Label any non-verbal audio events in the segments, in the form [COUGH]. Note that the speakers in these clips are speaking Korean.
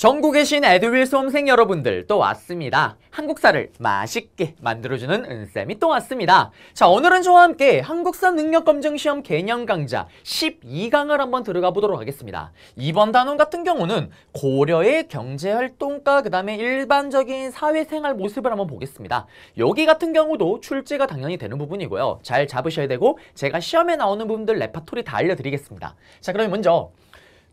전국에 계신 에드윌 수험생 여러분들 또 왔습니다. 한국사를 맛있게 만들어주는 은쌤이 또 왔습니다. 자 오늘은 저와 함께 한국사 능력검증시험 개념 강좌 12강을 한번 들어가 보도록 하겠습니다. 이번 단원 같은 경우는 고려의 경제활동과 그 다음에 일반적인 사회생활 모습을 한번 보겠습니다. 여기 같은 경우도 출제가 당연히 되는 부분이고요. 잘 잡으셔야 되고 제가 시험에 나오는 부분들 레파토리 다 알려드리겠습니다. 자 그럼 먼저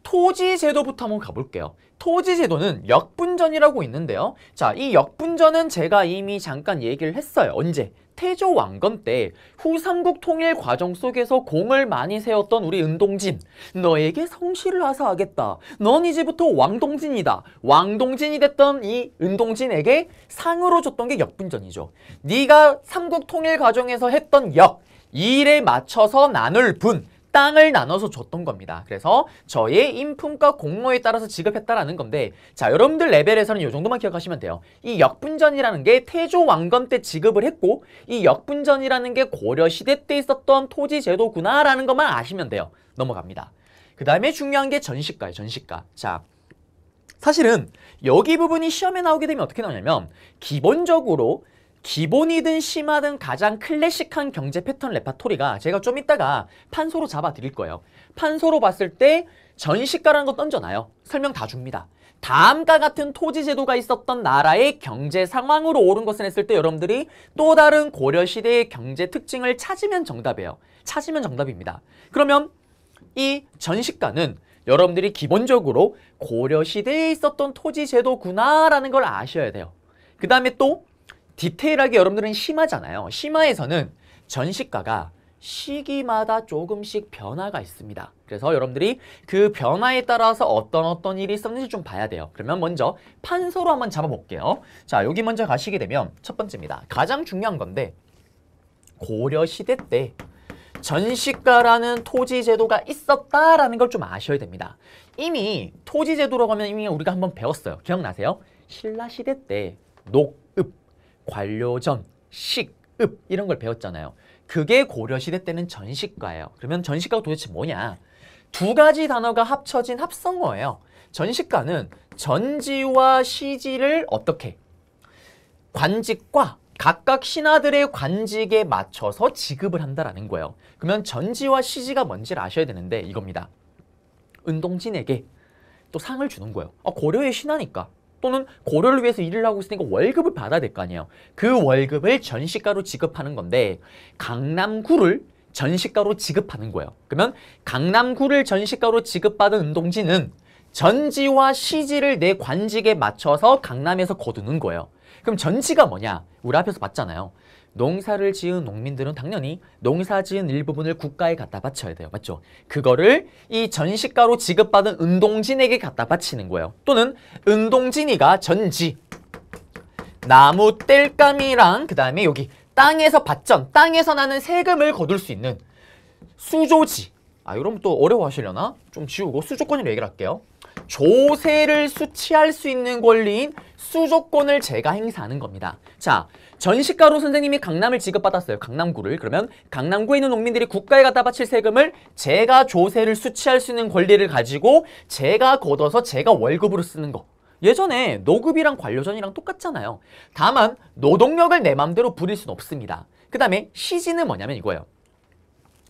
토지제도부터 한번 가볼게요. 토지제도는 역분전이라고 있는데요. 자, 이 역분전은 제가 이미 잠깐 얘기를 했어요. 언제? 태조 왕건 때 후삼국 통일 과정 속에서 공을 많이 세웠던 우리 은동진 너에게 성실을 하사하겠다 넌 이제부터 왕동진이다 왕동진이 됐던 이 은동진에게 상으로 줬던 게 역분전이죠 네가 삼국 통일 과정에서 했던 역이 일에 맞춰서 나눌 분 땅을 나눠서 줬던 겁니다. 그래서 저의 인품과 공로에 따라서 지급했다라는 건데 자 여러분들 레벨에서는 이 정도만 기억하시면 돼요. 이 역분전이라는 게 태조 왕건때 지급을 했고 이 역분전이라는 게 고려시대 때 있었던 토지 제도구나라는 것만 아시면 돼요. 넘어갑니다. 그 다음에 중요한 게 전시가예요. 전시가. 자 사실은 여기 부분이 시험에 나오게 되면 어떻게 나오냐면 기본적으로 기본이든 심하든 가장 클래식한 경제 패턴 레파토리가 제가 좀 이따가 판소로 잡아 드릴 거예요. 판소로 봤을 때 전시가라는 거 던져놔요. 설명 다 줍니다. 다음과 같은 토지 제도가 있었던 나라의 경제 상황으로 옳은 것을 했을 때 여러분들이 또 다른 고려시대의 경제 특징을 찾으면 정답이에요. 찾으면 정답입니다. 그러면 이 전시가는 여러분들이 기본적으로 고려시대에 있었던 토지 제도구나라는 걸 아셔야 돼요. 그 다음에 또 디테일하게 여러분들은 심하잖아요심하에서는 전시가가 시기마다 조금씩 변화가 있습니다. 그래서 여러분들이 그 변화에 따라서 어떤 어떤 일이 있었는지 좀 봐야 돼요. 그러면 먼저 판서로 한번 잡아볼게요. 자, 여기 먼저 가시게 되면 첫 번째입니다. 가장 중요한 건데 고려시대 때 전시가라는 토지 제도가 있었다라는 걸 좀 아셔야 됩니다. 이미 토지 제도라고 하면 이미 우리가 한번 배웠어요. 기억나세요? 신라시대 때 녹, 관료전, 식, 읍 이런 걸 배웠잖아요. 그게 고려시대 때는 전식가예요. 그러면 전식가가 도대체 뭐냐? 두 가지 단어가 합쳐진 합성어예요. 전식가는 전지와 시지를 어떻게 관직과 각각 신하들의 관직에 맞춰서 지급을 한다라는 거예요. 그러면 전지와 시지가 뭔지를 아셔야 되는데 이겁니다. 은동진에게 또 상을 주는 거예요. 아, 고려의 신하니까. 또는 고려를 위해서 일을 하고 있으니까 월급을 받아야 될 거 아니에요. 그 월급을 전시가로 지급하는 건데 강남구를 전시가로 지급하는 거예요. 그러면 강남구를 전시가로 지급받은 운동진은 전지와 시지를 내 관직에 맞춰서 강남에서 거두는 거예요. 그럼 전지가 뭐냐? 우리 앞에서 봤잖아요. 농사를 지은 농민들은 당연히 농사 지은 일부분을 국가에 갖다 바쳐야 돼요. 맞죠? 그거를 이 전시가로 지급받은 은동진에게 갖다 바치는 거예요. 또는 은동진이가 전지, 나무 뗄감이랑 그 다음에 여기 땅에서 밭전, 땅에서 나는 세금을 거둘 수 있는 수조지. 아, 이러면 또 어려워하시려나? 좀 지우고 수조권이라 얘기를 할게요. 조세를 수취할 수 있는 권리인 수조권을 제가 행사하는 겁니다. 자, 전시가로 선생님이 강남을 지급받았어요. 강남구를. 그러면 강남구에 있는 농민들이 국가에 갖다 바칠 세금을 제가 조세를 수취할 수 있는 권리를 가지고 제가 걷어서 제가 월급으로 쓰는 거. 예전에 노급이랑 관료전이랑 똑같잖아요. 다만 노동력을 내 맘대로 부릴 순 없습니다. 그 다음에 시지는 뭐냐면 이거예요.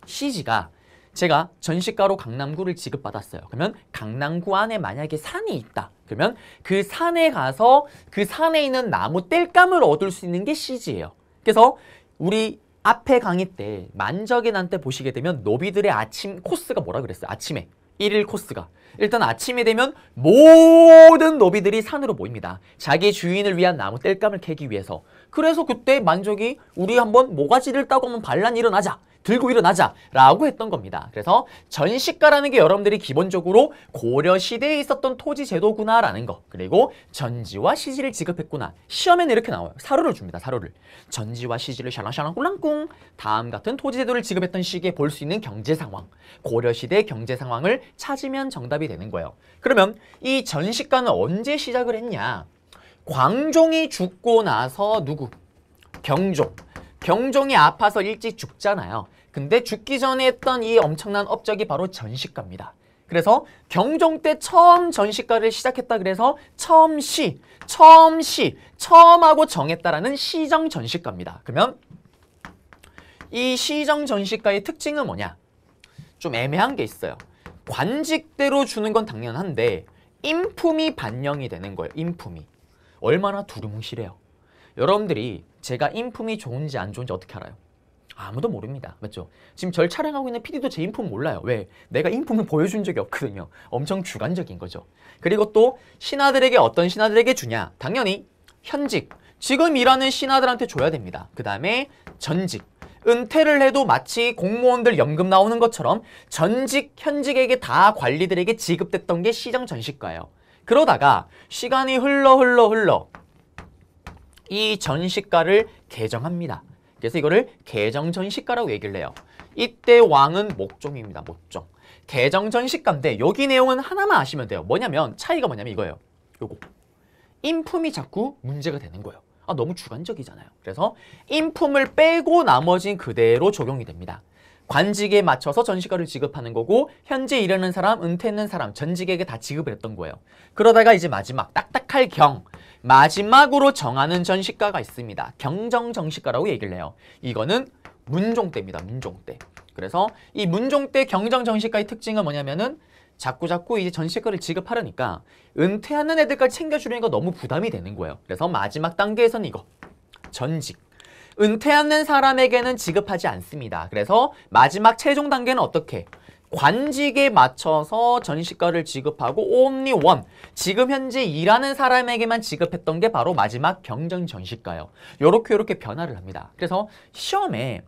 시지가 제가 전시가로 강남구를 지급받았어요. 그러면 강남구 안에 만약에 산이 있다. 그러면 그 산에 가서 그 산에 있는 나무 땔감을 얻을 수 있는 게 시지예요. 그래서 우리 앞에 강의 때 만적의 난때 보시게 되면 노비들의 아침 코스가 뭐라 그랬어요? 아침에. 1일 코스가. 일단 아침이 되면 모든 노비들이 산으로 모입니다. 자기 주인을 위한 나무 땔감을 캐기 위해서. 그래서 그때 만족이 우리 한번 모가지를 따고 한번 반란이 일어나자. 들고 일어나자라고 했던 겁니다. 그래서 전시가라는 게 여러분들이 기본적으로 고려 시대에 있었던 토지 제도구나라는 거 그리고 전지와 시지를 지급했구나 시험에는 이렇게 나와요. 사료를 줍니다. 사료를 전지와 시지를 샬랑샬랑 꿀랑꿍 다음 같은 토지 제도를 지급했던 시기에 볼 수 있는 경제 상황 고려 시대 경제 상황을 찾으면 정답이 되는 거예요. 그러면 이 전시가는 언제 시작을 했냐? 광종이 죽고 나서 누구? 경종. 경종이 아파서 일찍 죽잖아요. 근데 죽기 전에 했던 이 엄청난 업적이 바로 전시가입니다. 그래서 경종 때 처음 전시가를 시작했다 그래서 처음 시, 처음 시, 처음 하고 정했다라는 시정 전시가입니다. 그러면 이 시정 전시가의 특징은 뭐냐? 좀 애매한 게 있어요. 관직대로 주는 건 당연한데 인품이 반영이 되는 거예요. 인품이. 얼마나 두루뭉실해요. 여러분들이 제가 인품이 좋은지 안 좋은지 어떻게 알아요? 아무도 모릅니다. 맞죠? 지금 절 촬영하고 있는 PD도 제 인품 몰라요. 왜? 내가 인품을 보여준 적이 없거든요. 엄청 주관적인 거죠. 그리고 또 신하들에게 어떤 신하들에게 주냐? 당연히 현직, 지금 일하는 신하들한테 줘야 됩니다. 그 다음에 전직, 은퇴를 해도 마치 공무원들 연금 나오는 것처럼 전직, 현직에게 다 관리들에게 지급됐던 게 시장 전시가예요 그러다가 시간이 흘러 흘러 흘러 이 전시가를 개정합니다. 그래서 이거를 개정전시가라고 얘기를 해요. 이때 왕은 목종입니다. 목종. 개정전시가인데 여기 내용은 하나만 아시면 돼요. 뭐냐면 차이가 뭐냐면 이거예요. 요거. 인품이 자꾸 문제가 되는 거예요. 아, 너무 주관적이잖아요. 그래서 인품을 빼고 나머진 그대로 적용이 됩니다. 관직에 맞춰서 전시가를 지급하는 거고 현재 일하는 사람, 은퇴하는 사람, 전직에게 다 지급을 했던 거예요. 그러다가 이제 마지막 딱딱할 경 마지막으로 정하는 전시가가 있습니다. 경정정시가라고 얘기를 해요. 이거는 문종 때입니다. 문종 때. 그래서 이 문종 때 경정정시가의 특징은 뭐냐면은 자꾸자꾸 이제 전시가를 지급하려니까 은퇴하는 애들까지 챙겨주려니까 너무 부담이 되는 거예요. 그래서 마지막 단계에서는 이거. 전직. 은퇴하는 사람에게는 지급하지 않습니다. 그래서 마지막 최종 단계는 어떻게? 관직에 맞춰서 전시가를 지급하고 only one 지금 현재 일하는 사람에게만 지급했던 게 바로 마지막 경정 전시가예요. 이렇게 요렇게 변화를 합니다. 그래서 시험에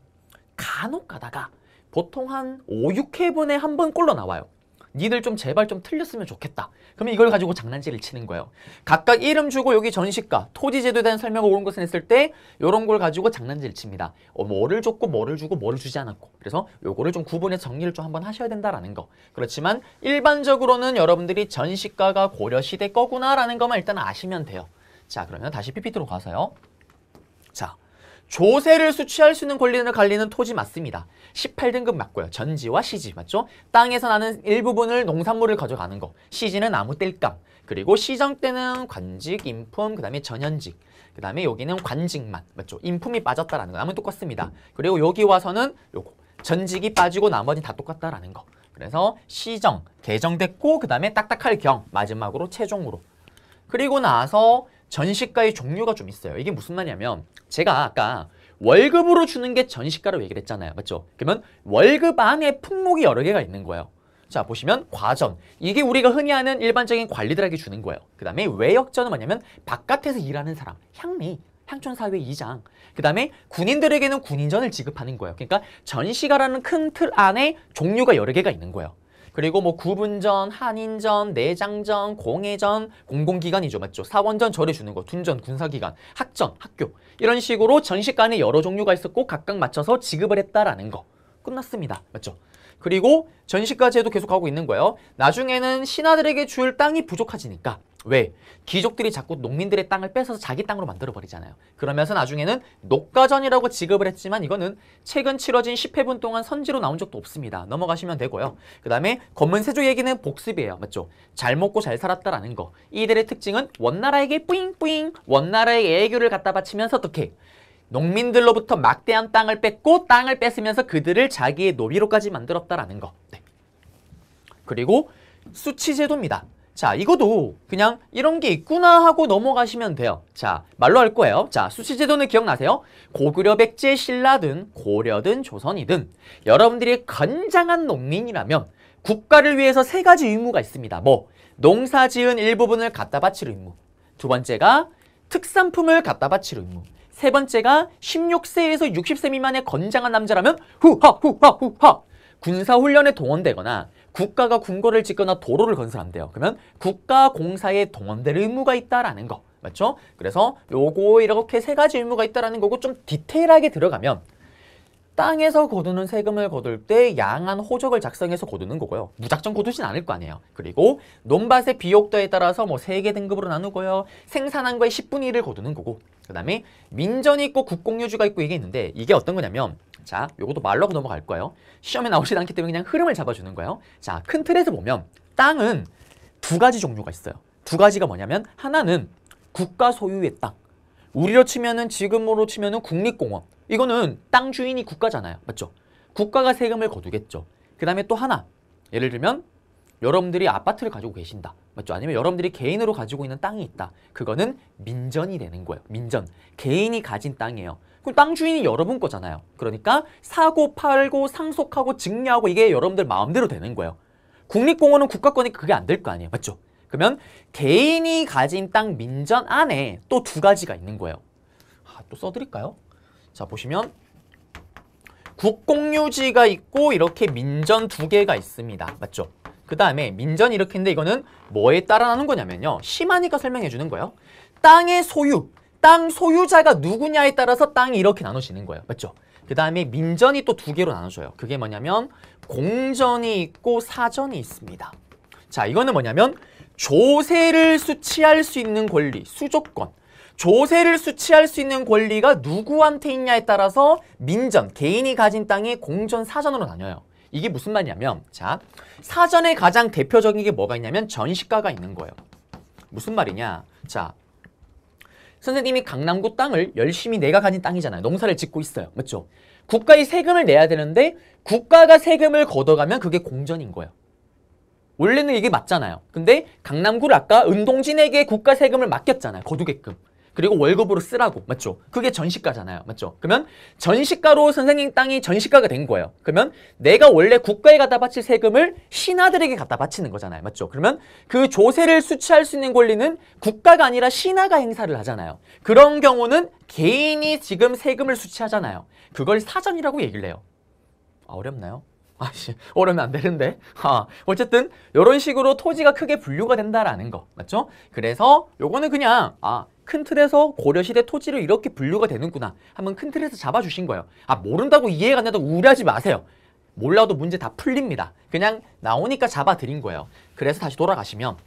간혹 가다가 보통 한 5, 6회분에 한 번 꼴로 나와요. 니들 좀 제발 좀 틀렸으면 좋겠다. 그러면 이걸 가지고 장난질을 치는 거예요. 각각 이름 주고 여기 전시가, 토지제도에 대한 설명을 옳은 것은 했을 때 이런 걸 가지고 장난질을 칩니다. 어, 뭐를 줬고 뭐를 주고 뭐를 주지 않았고 그래서 요거를 좀 구분해서 정리를 좀 한번 하셔야 된다라는 거. 그렇지만 일반적으로는 여러분들이 전시가가 고려시대 거구나라는 것만 일단 아시면 돼요. 자 그러면 다시 PPT로 가서요. 자. 조세를 수취할 수 있는 권리를 관리는 토지 맞습니다. 18등급 맞고요. 전지와 시지 맞죠? 땅에서 나는 일부분을 농산물을 가져가는 거. 시지는 아무 땔감. 그리고 시정 때는 관직, 인품, 그 다음에 전현직. 그 다음에 여기는 관직만 맞죠? 인품이 빠졌다라는 거. 아무 똑같습니다. 그리고 여기 와서는 요거 전직이 빠지고 나머지 다 똑같다라는 거. 그래서 시정, 개정됐고 그 다음에 딱딱할 경 마지막으로 최종으로. 그리고 나서 전시가의 종류가 좀 있어요. 이게 무슨 말이냐면 제가 아까 월급으로 주는 게전시가로 얘기를 했잖아요. 맞죠? 그러면 월급 안에 품목이 여러 개가 있는 거예요. 자 보시면 과전 이게 우리가 흔히 하는 일반적인 관리들에게 주는 거예요 그 다음에 외역전은 뭐냐면 바깥에서 일하는 사람 향리 향촌사회 이장 그 다음에 군인들에게는 군인전을 지급하는 거예요 그러니까 전시가라는 큰 틀 안에 종류가 여러 개가 있는 거예요 그리고 뭐 구분전, 한인전, 내장전, 공예전 공공기관이죠. 맞죠? 사원전, 절에 주는 거, 둔전, 군사기관, 학전, 학교 이런 식으로 전시관에 여러 종류가 있었고 각각 맞춰서 지급을 했다라는 거 끝났습니다. 맞죠? 그리고 전시까지 해도 계속 하고 있는 거예요. 나중에는 신하들에게 줄 땅이 부족하지니까 왜? 귀족들이 자꾸 농민들의 땅을 뺏어서 자기 땅으로 만들어버리잖아요. 그러면서 나중에는 녹가전이라고 지급을 했지만 이거는 최근 치러진 10회분 동안 선지로 나온 적도 없습니다. 넘어가시면 되고요. 그 다음에 검은 세조 얘기는 복습이에요. 맞죠? 잘 먹고 잘 살았다라는 거. 이들의 특징은 원나라에게 뿌잉뿌잉 원나라의 애교를 갖다 바치면서 어떻게? 농민들로부터 막대한 땅을 뺏고 땅을 뺏으면서 그들을 자기의 노비로까지 만들었다라는 거. 네. 그리고 수치제도입니다. 자, 이것도 그냥 이런 게 있구나 하고 넘어가시면 돼요. 자, 말로 할 거예요. 자, 수시제도는 기억나세요? 고구려, 백제, 신라든 고려든 조선이든 여러분들이 건장한 농민이라면 국가를 위해서 세 가지 의무가 있습니다. 뭐, 농사 지은 일부분을 갖다 바칠 의무. 두 번째가 특산품을 갖다 바칠 의무. 세 번째가 16세에서 60세 미만의 건장한 남자라면 후하 후하 후하 군사훈련에 동원되거나 국가가 궁궐을 짓거나 도로를 건설한대요. 그러면 국가공사에 동원될 의무가 있다라는 거. 맞죠? 그래서 요거 이렇게 세 가지 의무가 있다라는 거고 좀 디테일하게 들어가면 땅에서 거두는 세금을 거둘 때 양한 호적을 작성해서 거두는 거고요. 무작정 거두진 않을 거 아니에요. 그리고 논밭의 비옥도에 따라서 뭐 세 개 등급으로 나누고요. 생산한 거의 10분의 1을 거두는 거고 그 다음에 민전이 있고 국공유주가 있고 이게 있는데 이게 어떤 거냐면 자, 요것도 말로고 넘어갈 거예요. 시험에 나오지 않기 때문에 그냥 흐름을 잡아주는 거예요. 자, 큰 틀에서 보면 땅은 두 가지 종류가 있어요. 두 가지가 뭐냐면 하나는 국가 소유의 땅. 우리로 치면은 지금으로 치면은 국립공원. 이거는 땅 주인이 국가잖아요. 맞죠? 국가가 세금을 거두겠죠. 그 다음에 또 하나. 예를 들면 여러분들이 아파트를 가지고 계신다. 맞죠? 아니면 여러분들이 개인으로 가지고 있는 땅이 있다. 그거는 민전이 되는 거예요. 민전. 개인이 가진 땅이에요. 땅 주인이 여러분 거잖아요. 그러니까 사고 팔고 상속하고 증여하고 이게 여러분들 마음대로 되는 거예요. 국립공원은 국가 거니까 그게 안 될 거 아니에요. 맞죠? 그러면 개인이 가진 땅 민전 안에 또 두 가지가 있는 거예요. 아, 또 써드릴까요? 자 보시면 국공유지가 있고 이렇게 민전 두 개가 있습니다. 맞죠? 그 다음에 민전 이렇게 했는데 이거는 뭐에 따라 나는 거냐면요. 심하니까 설명해 주는 거예요. 땅의 소유, 땅 소유자가 누구냐에 따라서 땅이 이렇게 나눠지는 거예요. 맞죠? 그 다음에 민전이 또 두 개로 나눠져요. 그게 뭐냐면 공전이 있고 사전이 있습니다. 자, 이거는 뭐냐면 조세를 수취할 수 있는 권리, 수조권. 조세를 수취할 수 있는 권리가 누구한테 있냐에 따라서 민전, 개인이 가진 땅이 공전, 사전으로 나뉘어요. 이게 무슨 말이냐면 자 사전에 가장 대표적인 게 뭐가 있냐면 전시가가 있는 거예요. 무슨 말이냐? 자 선생님이 강남구 땅을 열심히 내가 가진 땅이잖아요. 농사를 짓고 있어요. 맞죠? 국가에 세금을 내야 되는데 국가가 세금을 걷어가면 그게 공전인 거예요. 원래는 이게 맞잖아요. 근데 강남구를 아까 은동진에게 국가 세금을 맡겼잖아요. 거두게끔. 그리고 월급으로 쓰라고 맞죠? 그게 전시가잖아요 맞죠? 그러면 전시가로 선생님 땅이 전시가가 된 거예요 그러면 내가 원래 국가에 갖다 바칠 세금을 신하들에게 갖다 바치는 거잖아요 맞죠? 그러면 그 조세를 수취할 수 있는 권리는 국가가 아니라 신하가 행사를 하잖아요 그런 경우는 개인이 지금 세금을 수취하잖아요 그걸 사전이라고 얘기를 해요 아, 어렵나요? 아씨 어려면 안 되는데 아, 어쨌든 이런 식으로 토지가 크게 분류가 된다라는 거 맞죠? 그래서 요거는 그냥 아큰 틀에서 고려시대 토지를 이렇게 분류가 되는구나 한번 큰 틀에서 잡아주신 거예요. 아 모른다고 이해가 안된다 우려하지 마세요. 몰라도 문제 다 풀립니다. 그냥 나오니까 잡아드린 거예요. 그래서 다시 돌아가시면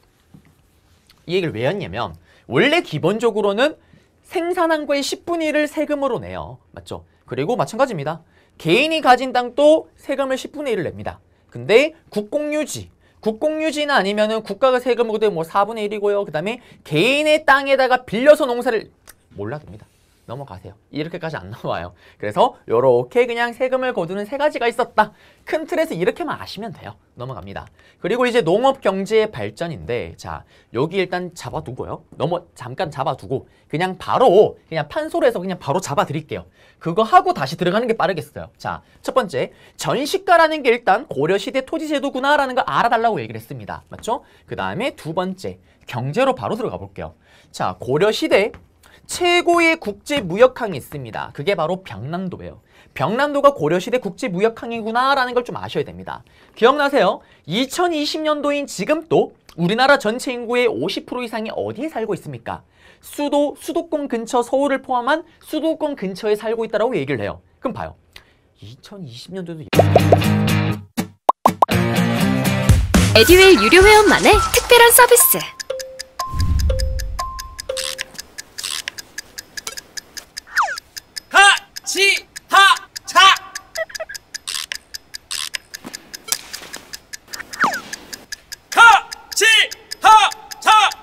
이 얘기를 왜 했냐면 원래 기본적으로는 생산한 거의 10분의 1을 세금으로 내요. 맞죠? 그리고 마찬가지입니다. 개인이 가진 땅도 세금을 10분의 1을 냅니다. 근데 국공유지, 국공유지나 아니면은 국가가 세금으로 되뭐 4분의 1이고요. 그 다음에 개인의 땅에다가 빌려서 농사를 몰라둡니다. 넘어가세요. 이렇게까지 안나와요 그래서 이렇게 그냥 세금을 거두는 세 가지가 있었다. 큰 틀에서 이렇게만 아시면 돼요. 넘어갑니다. 그리고 이제 농업경제의 발전인데 자 여기 일단 잡아두고요. 넘어 잠깐 잡아두고 그냥 바로 그냥 판소로 해서 그냥 바로 잡아드릴게요. 그거 하고 다시 들어가는 게 빠르겠어요. 자첫 번째 전시가라는 게 일단 고려시대 토지제도구나라는 걸 알아달라고 얘기를 했습니다. 맞죠? 그 다음에 두 번째 경제로 바로 들어가 볼게요. 자 고려시대 최고의 국제 무역항이 있습니다. 그게 바로 병남도예요병남도가 고려시대 국제 무역항이구나라는 걸 좀 아셔야 됩니다. 기억나세요? 2020년도인 지금 도 우리나라 전체 인구의 50% 이상이 어디에 살고 있습니까? 수도, 수도권 근처 서울을 포함한 수도권 근처에 살고 있다고 얘기를 해요. 그럼 봐요. 2020년도도 에듀윌 유료 회원만의 특별한 서비스 시하착 하시하착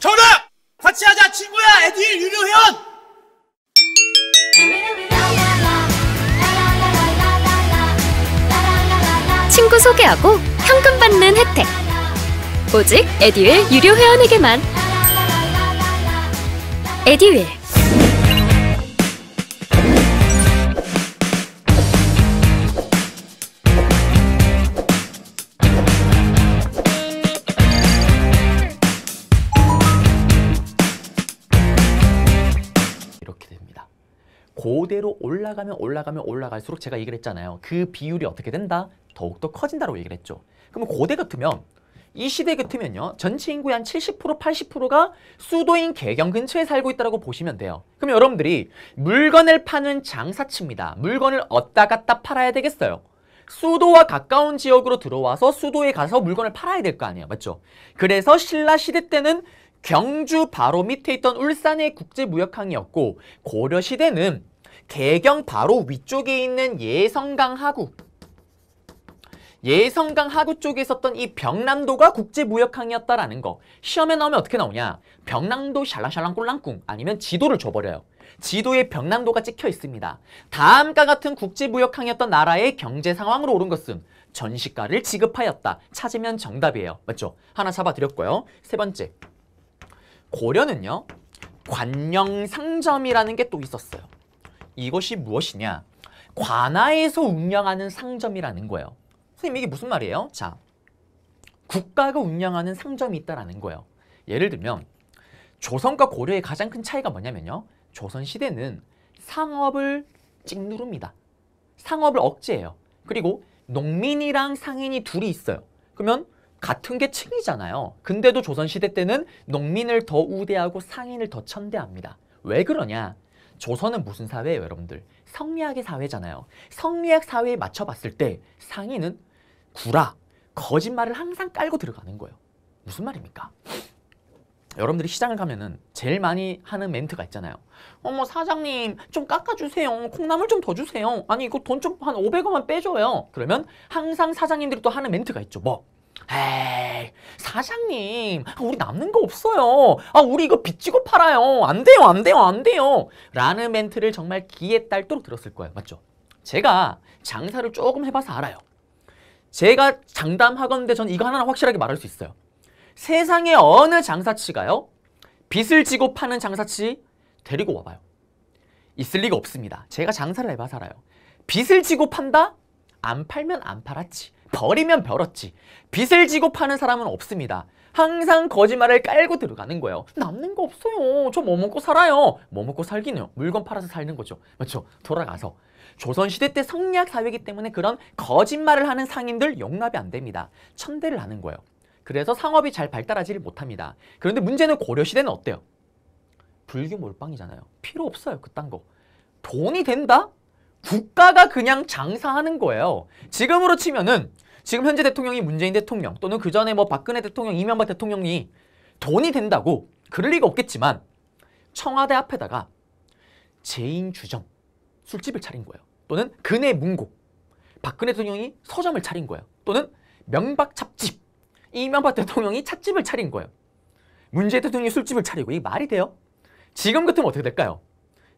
정 같이 하자 친구야 에디 유료회원 친구 소개하고 현금 받는 혜택 오직 에듀의 유료 회원에게만 에디윌 고대로 올라가면 올라가면 올라갈수록 제가 얘기를 했잖아요. 그 비율이 어떻게 된다? 더욱더 커진다라고 얘기를 했죠. 그러 고대 같으면 이 시대 같으면요. 그 전체 인구의 한 70%, 80%가 수도인 개경 근처에 살고 있다고 보시면 돼요. 그럼 여러분들이 물건을 파는 장사치입니다. 물건을 얻다 갔다 팔아야 되겠어요. 수도와 가까운 지역으로 들어와서 수도에 가서 물건을 팔아야 될 거 아니에요. 맞죠? 그래서 신라 시대 때는 경주 바로 밑에 있던 울산의 국제무역항이었고 고려 시대는 개경 바로 위쪽에 있는 예성강 하구 예성강 하구 쪽에 있었던 이 병남도가 국제무역항이었다라는 거. 시험에 나오면 어떻게 나오냐? 병남도 샬랑샬랑 꼴랑꿍 아니면 지도를 줘버려요. 지도에 병남도가 찍혀 있습니다. 다음과 같은 국제무역항이었던 나라의 경제 상황으로 오른 것은 전시가를 지급하였다. 찾으면 정답이에요. 맞죠? 하나 잡아드렸고요. 세 번째. 고려는요. 관영상점이라는 게 또 있었어요. 이것이 무엇이냐? 관아에서 운영하는 상점이라는 거예요. 선생님 이게 무슨 말이에요? 자, 국가가 운영하는 상점이 있다라는 거예요. 예를 들면 조선과 고려의 가장 큰 차이가 뭐냐면요. 조선시대는 상업을 찍누릅니다. 상업을 억제해요. 그리고 농민이랑 상인이 둘이 있어요. 그러면 같은 게 층이잖아요. 근데도 조선시대 때는 농민을 더 우대하고 상인을 더 천대합니다. 왜 그러냐? 조선은 무슨 사회예요 여러분들? 성리학의 사회잖아요. 성리학 사회에 맞춰봤을 때 상인은 구라, 거짓말을 항상 깔고 들어가는 거예요. 무슨 말입니까? 여러분들이 시장을 가면은 제일 많이 하는 멘트가 있잖아요. 어머 사장님 좀 깎아주세요. 콩나물 좀 더 주세요. 아니 이거 돈 좀 한 500원만 빼줘요. 그러면 항상 사장님들이 또 하는 멘트가 있죠. 뭐 에이 사장님 우리 남는 거 없어요 아 우리 이거 빚지고 팔아요 안 돼요 안 돼요 안 돼요 라는 멘트를 정말 기에 딸도록 들었을 거예요 맞죠? 제가 장사를 조금 해봐서 알아요 제가 장담하건데 전 이거 하나 확실하게 말할 수 있어요 세상에 어느 장사치가요 빚을 지고 파는 장사치 데리고 와봐요 있을 리가 없습니다 제가 장사를 해봐서 알아요 빚을 지고 판다? 안 팔면 안 팔았지 버리면 벌었지. 빚을 지고 파는 사람은 없습니다. 항상 거짓말을 깔고 들어가는 거예요. 남는 거 없어요. 저 뭐 먹고 살아요. 뭐 먹고 살기는요. 물건 팔아서 사는 거죠. 맞죠? 그렇죠? 돌아가서. 조선시대 때성리학 사회이기 때문에 그런 거짓말을 하는 상인들 용납이 안 됩니다. 천대를 하는 거예요. 그래서 상업이 잘 발달하지를 못합니다. 그런데 문제는 고려시대는 어때요? 불교 몰빵이잖아요. 필요 없어요. 그딴 거. 돈이 된다? 국가가 그냥 장사하는 거예요. 지금으로 치면은 지금 현재 대통령이 문재인 대통령 또는 그 전에 뭐 박근혜 대통령, 이명박 대통령이 돈이 된다고 그럴 리가 없겠지만 청와대 앞에다가 제인 주정 술집을 차린 거예요. 또는 근해 문고 박근혜 대통령이 서점을 차린 거예요. 또는 명박 찹집 이명박 대통령이 찻집을 차린 거예요. 문재인 대통령이 술집을 차리고 이게 말이 돼요? 지금 같으면 어떻게 될까요?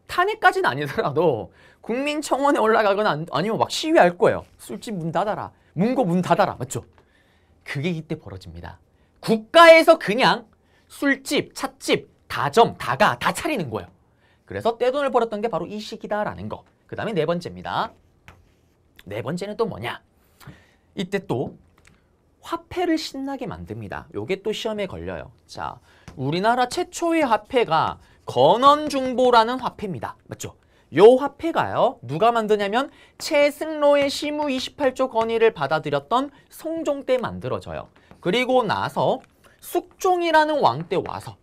탄핵까지는 아니더라도 국민청원에 올라가거나 아니면 막 시위할 거예요. 술집 문 닫아라. 문고 문 닫아라. 맞죠? 그게 이때 벌어집니다. 국가에서 그냥 술집, 찻집, 다점, 다가 다 차리는 거예요. 그래서 떼돈을 벌었던 게 바로 이 시기다라는 거. 그 다음에 네 번째입니다. 네 번째는 또 뭐냐? 이때 또 화폐를 신나게 만듭니다. 요게 또 시험에 걸려요. 자, 우리나라 최초의 화폐가 건원중보라는 화폐입니다. 맞죠? 요 화폐가요. 누가 만드냐면 최승로의 시무 28조 건의를 받아들였던 성종 때 만들어져요. 그리고 나서 숙종이라는 왕 때 와서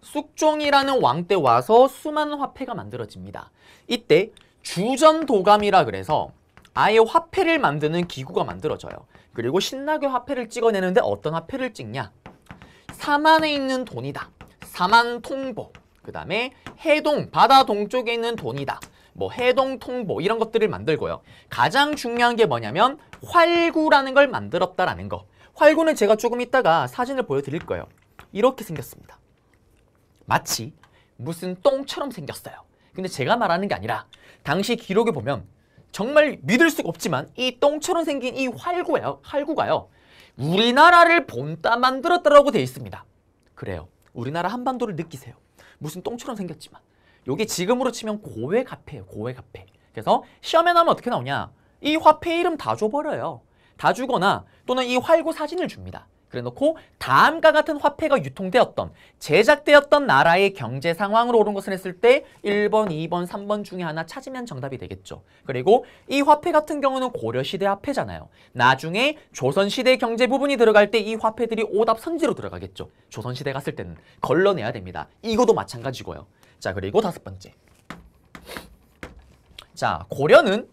숙종이라는 왕 때 와서 수많은 화폐가 만들어집니다. 이때 주전도감이라 그래서 아예 화폐를 만드는 기구가 만들어져요. 그리고 신나게 화폐를 찍어내는데 어떤 화폐를 찍냐? 사만에 있는 돈이다. 사만 통보. 그 다음에 해동, 바다 동쪽에 있는 돈이다. 뭐 해동 통보 뭐 이런 것들을 만들고요. 가장 중요한 게 뭐냐면 활구라는 걸 만들었다라는 거. 활구는 제가 조금 이따가 사진을 보여드릴 거예요. 이렇게 생겼습니다. 마치 무슨 똥처럼 생겼어요. 근데 제가 말하는 게 아니라 당시 기록에 보면 정말 믿을 수가 없지만 이 똥처럼 생긴 이 활구예요. 활구가요. 우리나라를 본따 만들었다라고 돼 있습니다. 그래요. 우리나라 한반도를 느끼세요. 무슨 똥처럼 생겼지만 요게 지금으로 치면 고액 화폐예요. 고액 화폐. 그래서 시험에 나오면 어떻게 나오냐? 이 화폐 이름 다 줘버려요. 다 주거나 또는 이활고 사진을 줍니다. 그래놓고 다음과 같은 화폐가 유통되었던 제작되었던 나라의 경제 상황으로 오른 것을 했을 때 1번, 2번, 3번 중에 하나 찾으면 정답이 되겠죠. 그리고 이 화폐 같은 경우는 고려시대 화폐잖아요. 나중에 조선시대 경제 부분이 들어갈 때 이 화폐들이 오답 선지로 들어가겠죠. 조선시대 갔을 때는 걸러내야 됩니다. 이것도 마찬가지고요. 자 그리고 다섯 번째. 자 고려는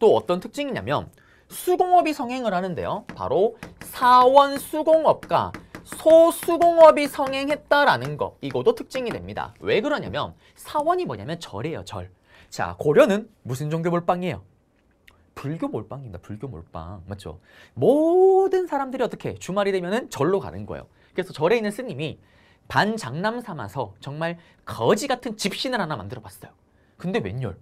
또 어떤 특징이냐면 수공업이 성행을 하는데요. 바로 사원 수공업과 소수공업이 성행했다라는 것. 이것도 특징이 됩니다. 왜 그러냐면 사원이 뭐냐면 절이에요. 절. 자 고려는 무슨 종교 몰빵이에요? 불교 몰빵입니다. 불교 몰빵. 맞죠? 모든 사람들이 어떻게 주말이 되면 은 절로 가는 거예요. 그래서 절에 있는 스님이 반장남 삼아서 정말 거지 같은 집신을 하나 만들어 봤어요. 근데 웬열?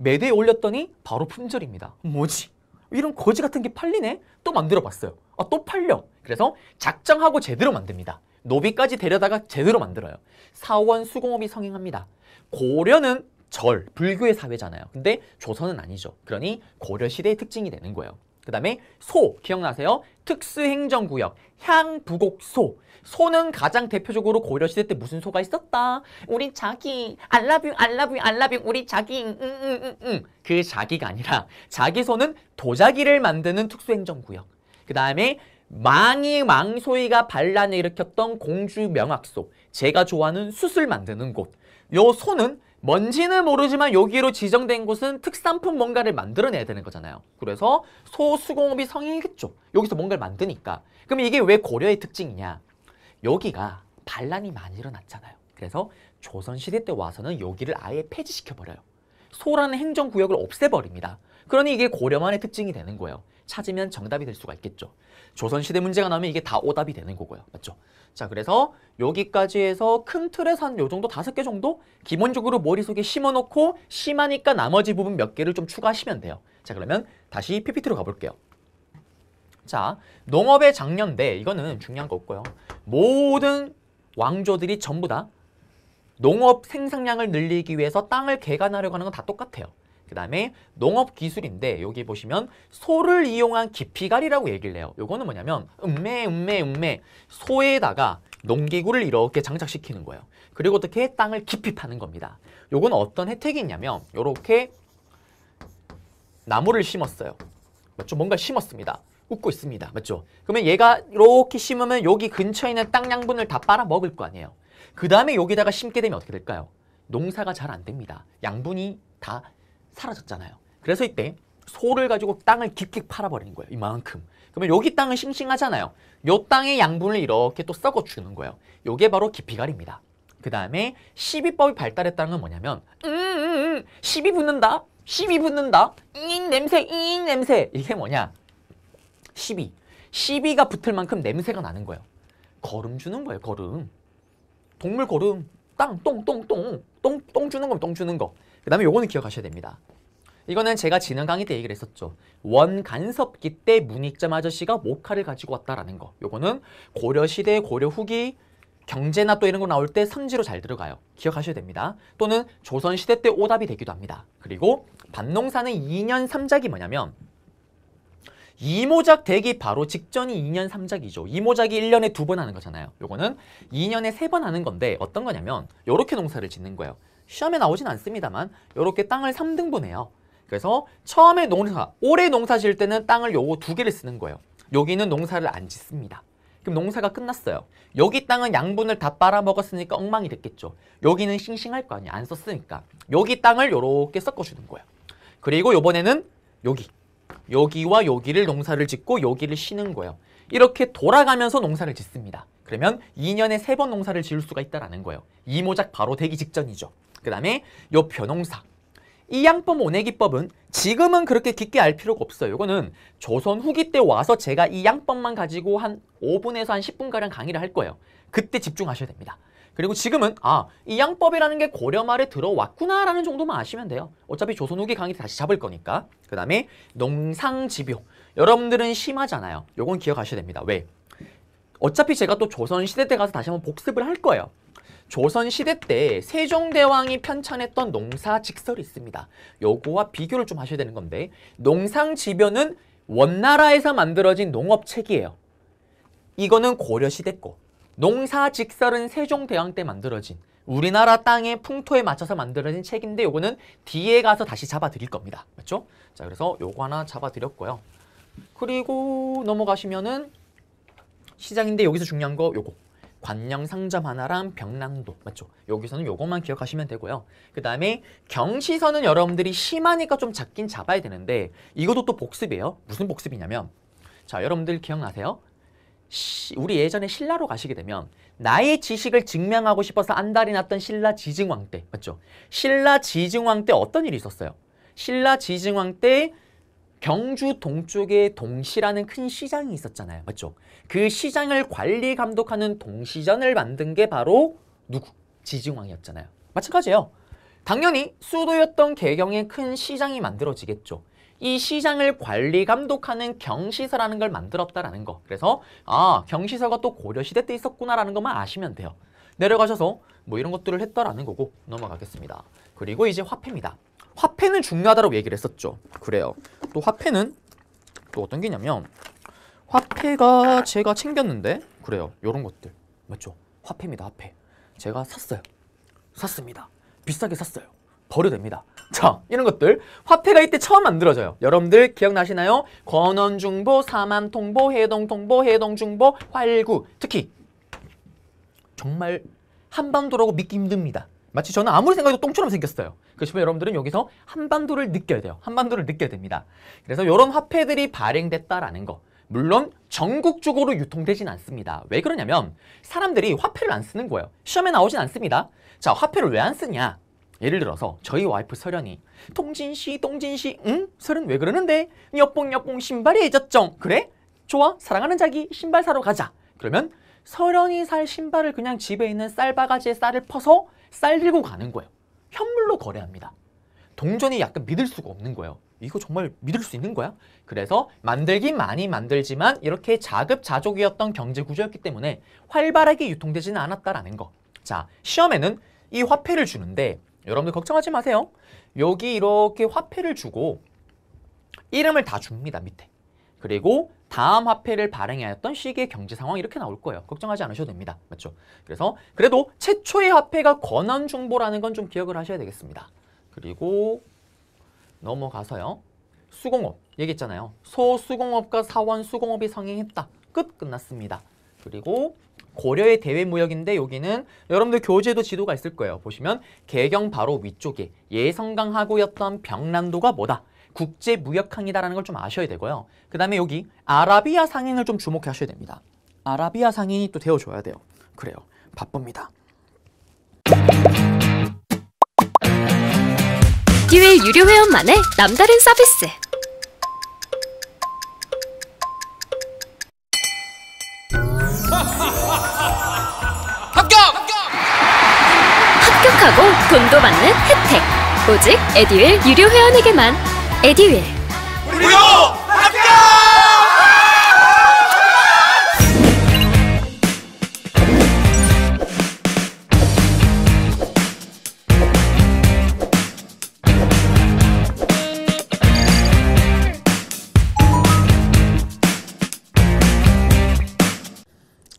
매대에 올렸더니 바로 품절입니다. 뭐지? 이런 거지 같은 게 팔리네? 또 만들어봤어요. 아, 또 팔려. 그래서 작정하고 제대로 만듭니다. 노비까지 데려다가 제대로 만들어요. 사원 수공업이 성행합니다. 고려는 절, 불교의 사회잖아요. 근데 조선은 아니죠. 그러니 고려시대의 특징이 되는 거예요. 그 다음에 소 기억나세요? 특수행정구역 향부곡소 소는 가장 대표적으로 고려시대 때 무슨 소가 있었다? 우리 자기 알라뷰 알라뷰 알라뷰 우리 자기 응응응응 음, 음, 음, 그 자기가 아니라 자기 소는 도자기를 만드는 특수행정구역 그 다음에 망이 망소이가 반란을 일으켰던 공주 명학소 제가 좋아하는 숯을 만드는 곳 요 소는 먼지는 모르지만 여기로 지정된 곳은 특산품 뭔가를 만들어내야 되는 거잖아요. 그래서 소수공업이 성행했죠. 여기서 뭔가를 만드니까. 그럼 이게 왜 고려의 특징이냐. 여기가 반란이 많이 일어났잖아요. 그래서 조선시대 때 와서는 여기를 아예 폐지시켜버려요. 소라는 행정구역을 없애버립니다. 그러니 이게 고려만의 특징이 되는 거예요. 찾으면 정답이 될 수가 있겠죠. 조선시대 문제가 나오면 이게 다 오답이 되는 거고요. 맞죠? 자, 그래서 여기까지 해서 큰 틀에서 한요 정도 다섯 개 정도 기본적으로 머릿속에 심어놓고 심하니까 나머지 부분 몇 개를 좀 추가하시면 돼요. 자, 그러면 다시 PPT로 가볼게요. 자, 농업의 작년대 이거는 중요한 거 없고요. 모든 왕조들이 전부 다 농업 생산량을 늘리기 위해서 땅을 개간하려고 하는 건 다 똑같아요. 그 다음에 농업기술인데 여기 보시면 소를 이용한 깊이갈이라고 얘기를 해요. 요거는 뭐냐면 음매 음매 음매 소에다가 농기구를 이렇게 장착시키는 거예요. 그리고 어떻게 땅을 깊이 파는 겁니다. 요건 어떤 혜택이 있냐면 요렇게 나무를 심었어요. 맞죠? 뭔가 심었습니다. 웃고 있습니다. 맞죠? 그러면 얘가 이렇게 심으면 여기 근처에 있는 땅 양분을 다 빨아먹을 거 아니에요. 그 다음에 여기다가 심게 되면 어떻게 될까요? 농사가 잘 안 됩니다. 양분이 다 사라졌잖아요. 그래서 이때 소를 가지고 땅을 깊게 팔아버리는 거예요. 이만큼. 그러면 여기 땅은 싱싱하잖아요. 요 땅의 양분을 이렇게 또 썩어주는 거예요. 요게 바로 깊이갈입니다. 그 다음에 시비법이 발달했다는 건 뭐냐면 음, 음, 음 시비 붙는다. 시비 붙는다. 잉 냄새 잉 냄새. 이게 뭐냐. 시비. 시비가 붙을 만큼 냄새가 나는 거예요. 걸음 주는 거예요. 걸음. 동물 걸음. 땅똥똥똥똥똥 주는 거똥 주는 거. 그 다음에 요거는 기억하셔야 됩니다. 이거는 제가 지난 강의 때 얘기를 했었죠. 원간섭기 때 문익점 아저씨가 목화를 가지고 왔다라는 거. 요거는 고려시대, 고려 후기 경제나 또 이런 거 나올 때 선지로 잘 들어가요. 기억하셔야 됩니다. 또는 조선시대 때 오답이 되기도 합니다. 그리고 반농사는 2년 3작이 뭐냐면 이모작 대기 바로 직전이 2년 3작이죠. 이모작이 1년에 두 번 하는 거잖아요. 요거는 2년에 세 번 하는 건데 어떤 거냐면 요렇게 농사를 짓는 거예요. 시험에 나오진 않습니다만 이렇게 땅을 3등분해요. 그래서 처음에 농사, 올해 농사 질 때는 땅을 요거 두 개를 쓰는 거예요. 여기는 농사를 안 짓습니다. 그럼 농사가 끝났어요. 여기 땅은 양분을 다 빨아먹었으니까 엉망이 됐겠죠. 여기는 싱싱할 거 아니야. 안 썼으니까. 여기 땅을 요렇게 섞어주는 거예요. 그리고 요번에는 여기. 여기와 여기를 농사를 짓고 여기를 쉬는 거예요. 이렇게 돌아가면서 농사를 짓습니다. 그러면 2년에 3번 농사를 지을 수가 있다는 라 거예요. 이모작 바로 되기 직전이죠. 그 다음에 요 변홍사. 이양법 오내기법은 지금은 그렇게 깊게 알 필요가 없어요. 이거는 조선 후기 때 와서 제가 이 양법만 가지고 한 5분에서 한 10분가량 강의를 할 거예요. 그때 집중하셔야 됩니다. 그리고 지금은 아, 이 양법이라는 게 고려 말에 들어왔구나라는 정도만 아시면 돼요. 어차피 조선 후기 강의 다시 잡을 거니까. 그 다음에 농상지표. 여러분들은 심하잖아요. 요건 기억하셔야 됩니다. 왜? 어차피 제가 또 조선시대 때 가서 다시 한번 복습을 할 거예요. 조선시대 때 세종대왕이 편찬했던 농사 직설이 있습니다. 요거와 비교를 좀 하셔야 되는 건데 농상지변은 원나라에서 만들어진 농업책이에요. 이거는 고려시대 거. 농사 직설은 세종대왕 때 만들어진 우리나라 땅의 풍토에 맞춰서 만들어진 책인데 요거는 뒤에 가서 다시 잡아드릴 겁니다. 맞죠? 자 그래서 요거 하나 잡아드렸고요. 그리고 넘어가시면은 시장인데 여기서 중요한 거 요거. 관령 상점 하나랑 벽랑도 맞죠? 여기서는 요것만 기억하시면 되고요. 그 다음에 경시선은 여러분들이 심하니까 좀 잡긴 잡아야 되는데 이것도 또 복습이에요. 무슨 복습이냐면 자 여러분들 기억나세요? 시, 우리 예전에 신라로 가시게 되면 나의 지식을 증명하고 싶어서 안달이 났던 신라 지증왕 때 맞죠? 신라 지증왕 때 어떤 일이 있었어요? 신라 지증왕 때 경주 동쪽에 동시라는 큰 시장이 있었잖아요. 맞죠? 그 시장을 관리 감독하는 동시전을 만든 게 바로 누구? 지증왕이었잖아요. 마찬가지예요. 당연히 수도였던 개경에 큰 시장이 만들어지겠죠. 이 시장을 관리 감독하는 경시서라는 걸 만들었다라는 거. 그래서 아 경시서가 또 고려시대 때 있었구나라는 것만 아시면 돼요. 내려가셔서 뭐 이런 것들을 했다라는 거고 넘어가겠습니다. 그리고 이제 화폐입니다. 화폐는 중요하다고 얘기를 했었죠. 그래요. 또 화폐는 또 어떤 게냐면 화폐가 제가 챙겼는데 그래요. 이런 것들 맞죠? 화폐입니다. 화폐. 제가 샀어요. 샀습니다. 비싸게 샀어요. 버려됩니다. 자, 이런 것들. 화폐가 이때 처음 만들어져요. 여러분들 기억나시나요? 권원중보, 사만통보, 해동통보, 해동중보, 활구. 특히 정말 한반도라고 믿기 힘듭니다. 마치 저는 아무리 생각해도 똥처럼 생겼어요. 그렇지만 여러분들은 여기서 한반도를 느껴야 돼요. 한반도를 느껴야 됩니다. 그래서 이런 화폐들이 발행됐다라는 거. 물론 전국적으로 유통되진 않습니다. 왜 그러냐면 사람들이 화폐를 안 쓰는 거예요. 시험에 나오진 않습니다. 자, 화폐를 왜 안 쓰냐? 예를 들어서 저희 와이프 서현이 동진씨 동진씨 응? 설은 왜 그러는데? 여뽕여뽕 신발이 애졌정 그래? 좋아 사랑하는 자기 신발 사러 가자 그러면 서현이살 신발을 그냥 집에 있는 쌀바가지에 쌀을 퍼서 쌀 들고 가는 거예요 현물로 거래합니다. 동전이 약간 믿을 수가 없는 거예요. 이거 정말 믿을 수 있는 거야? 그래서 만들긴 많이 만들지만 이렇게 자급자족이었던 경제 구조였기 때문에 활발하게 유통되지는 않았다라는 거. 자, 시험에는 이 화폐를 주는데 여러분들 걱정하지 마세요. 여기 이렇게 화폐를 주고 이름을 다 줍니다, 밑에. 그리고 다음 화폐를 발행하였던 시기의 경제 상황 이렇게 나올 거예요. 걱정하지 않으셔도 됩니다. 맞죠? 그래서 그래도 최초의 화폐가 권한 중보라는 건 좀 기억을 하셔야 되겠습니다. 그리고 넘어가서요. 수공업 얘기했잖아요. 소수공업과 사원수공업이 성행했다. 끝 끝났습니다. 그리고 고려의 대외무역인데 여기는 여러분들 교재도 지도가 있을 거예요. 보시면 개경 바로 위쪽에 예성강하고였던 병란도가 뭐다? 국제 무역항이다라는 걸 좀 아셔야 되고요. 그 다음에 여기 아라비아 상인을 좀 주목하셔야 됩니다. 아라비아 상인이 또 되어줘야 돼요. 그래요. 바쁩니다. 기회 유료 회원만의 남다른 서비스. 합격! 합격하고 돈도 받는 혜택. 오직 에듀윌 유료 회원에게만. 에디웨 우리도 함께!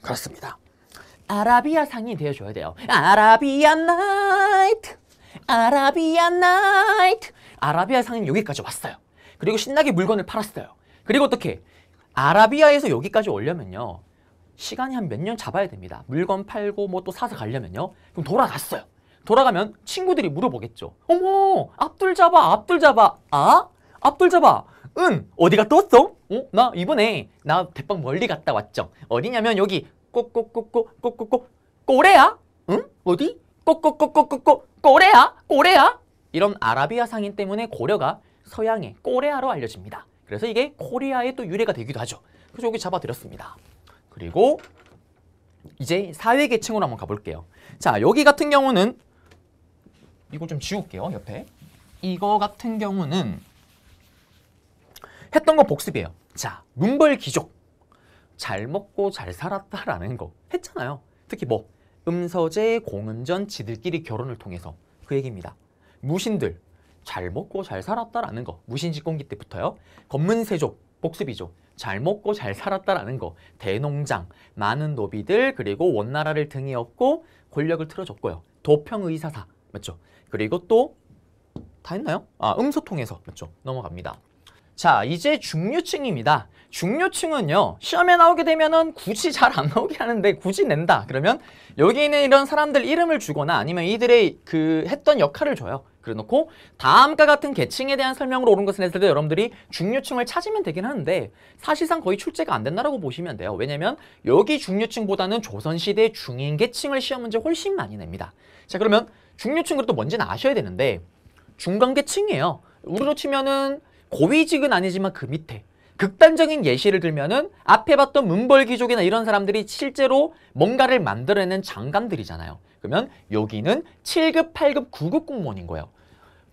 그렇습니다. 아라비아 상이 되어줘야 돼요. 아라비아 나이트 아라비아 나이트 아라비아 상인 여기까지 왔어요. 그리고 신나게 물건을 팔았어요. 그리고 어떻게? 아라비아에서 여기까지 오려면요. 시간이 한 몇 년 잡아야 됩니다. 물건 팔고 뭐 또 사서 가려면요. 그럼 돌아갔어요. 돌아가면 친구들이 물어보겠죠. 어머, 앞둘 잡아, 앞둘 잡아. 아? 앞둘 잡아. 응, 어디 가떴어 어? 나 이번에 나 대빵 멀리 갔다 왔죠. 어디냐면 여기 꼬꼬꼬꼬꼬꼬꼬 꼬레야? 응? 어디? 꼬꼬꼬꼬꼬꼬 꼬레야? 꼬레야? 이런 아라비아 상인 때문에 고려가 서양의 꼬레아로 알려집니다. 그래서 이게 코리아의 또 유래가 되기도 하죠. 그래서 여기 잡아드렸습니다. 그리고 이제 사회계층으로 한번 가볼게요. 자, 여기 같은 경우는 이걸 좀 지울게요, 옆에. 이거 같은 경우는 했던 거 복습이에요. 자, 문벌 귀족. 잘 먹고 잘 살았다라는 거 했잖아요. 특히 뭐 음서제, 공음전, 지들끼리 결혼을 통해서 그 얘기입니다. 무신들 잘 먹고 잘 살았다라는 거무신집공기 때부터요 검문세족 복습이죠 잘 먹고 잘 살았다라는 거 대농장 많은 노비들 그리고 원나라를 등에 업고 권력을 틀어줬고요 도평의사사 맞죠 그리고 또 다 했나요? 아 음소통해서 맞죠 넘어갑니다 자 이제 중류층입니다 중류층은요 시험에 나오게 되면은 굳이 잘 안 나오게 하는데 굳이 낸다 그러면 여기 있는 이런 사람들 이름을 주거나 아니면 이들의 그 했던 역할을 줘요 그래놓고 다음과 같은 계층에 대한 설명으로 오른 것은 했을 때 여러분들이 중류층을 찾으면 되긴 하는데 사실상 거의 출제가 안된다고 보시면 돼요. 왜냐면 여기 중류층보다는 조선시대 중인 계층을 시험 문제 훨씬 많이 냅니다. 자 그러면 중류층 으로또 뭔지는 아셔야 되는데 중간계층이에요. 우리로 치면은 고위직은 아니지만 그 밑에 극단적인 예시를 들면은 앞에 봤던 문벌귀족이나 이런 사람들이 실제로 뭔가를 만들어내는 장관들이잖아요. 그러면 여기는 7급, 8급, 9급 공무원인 거예요.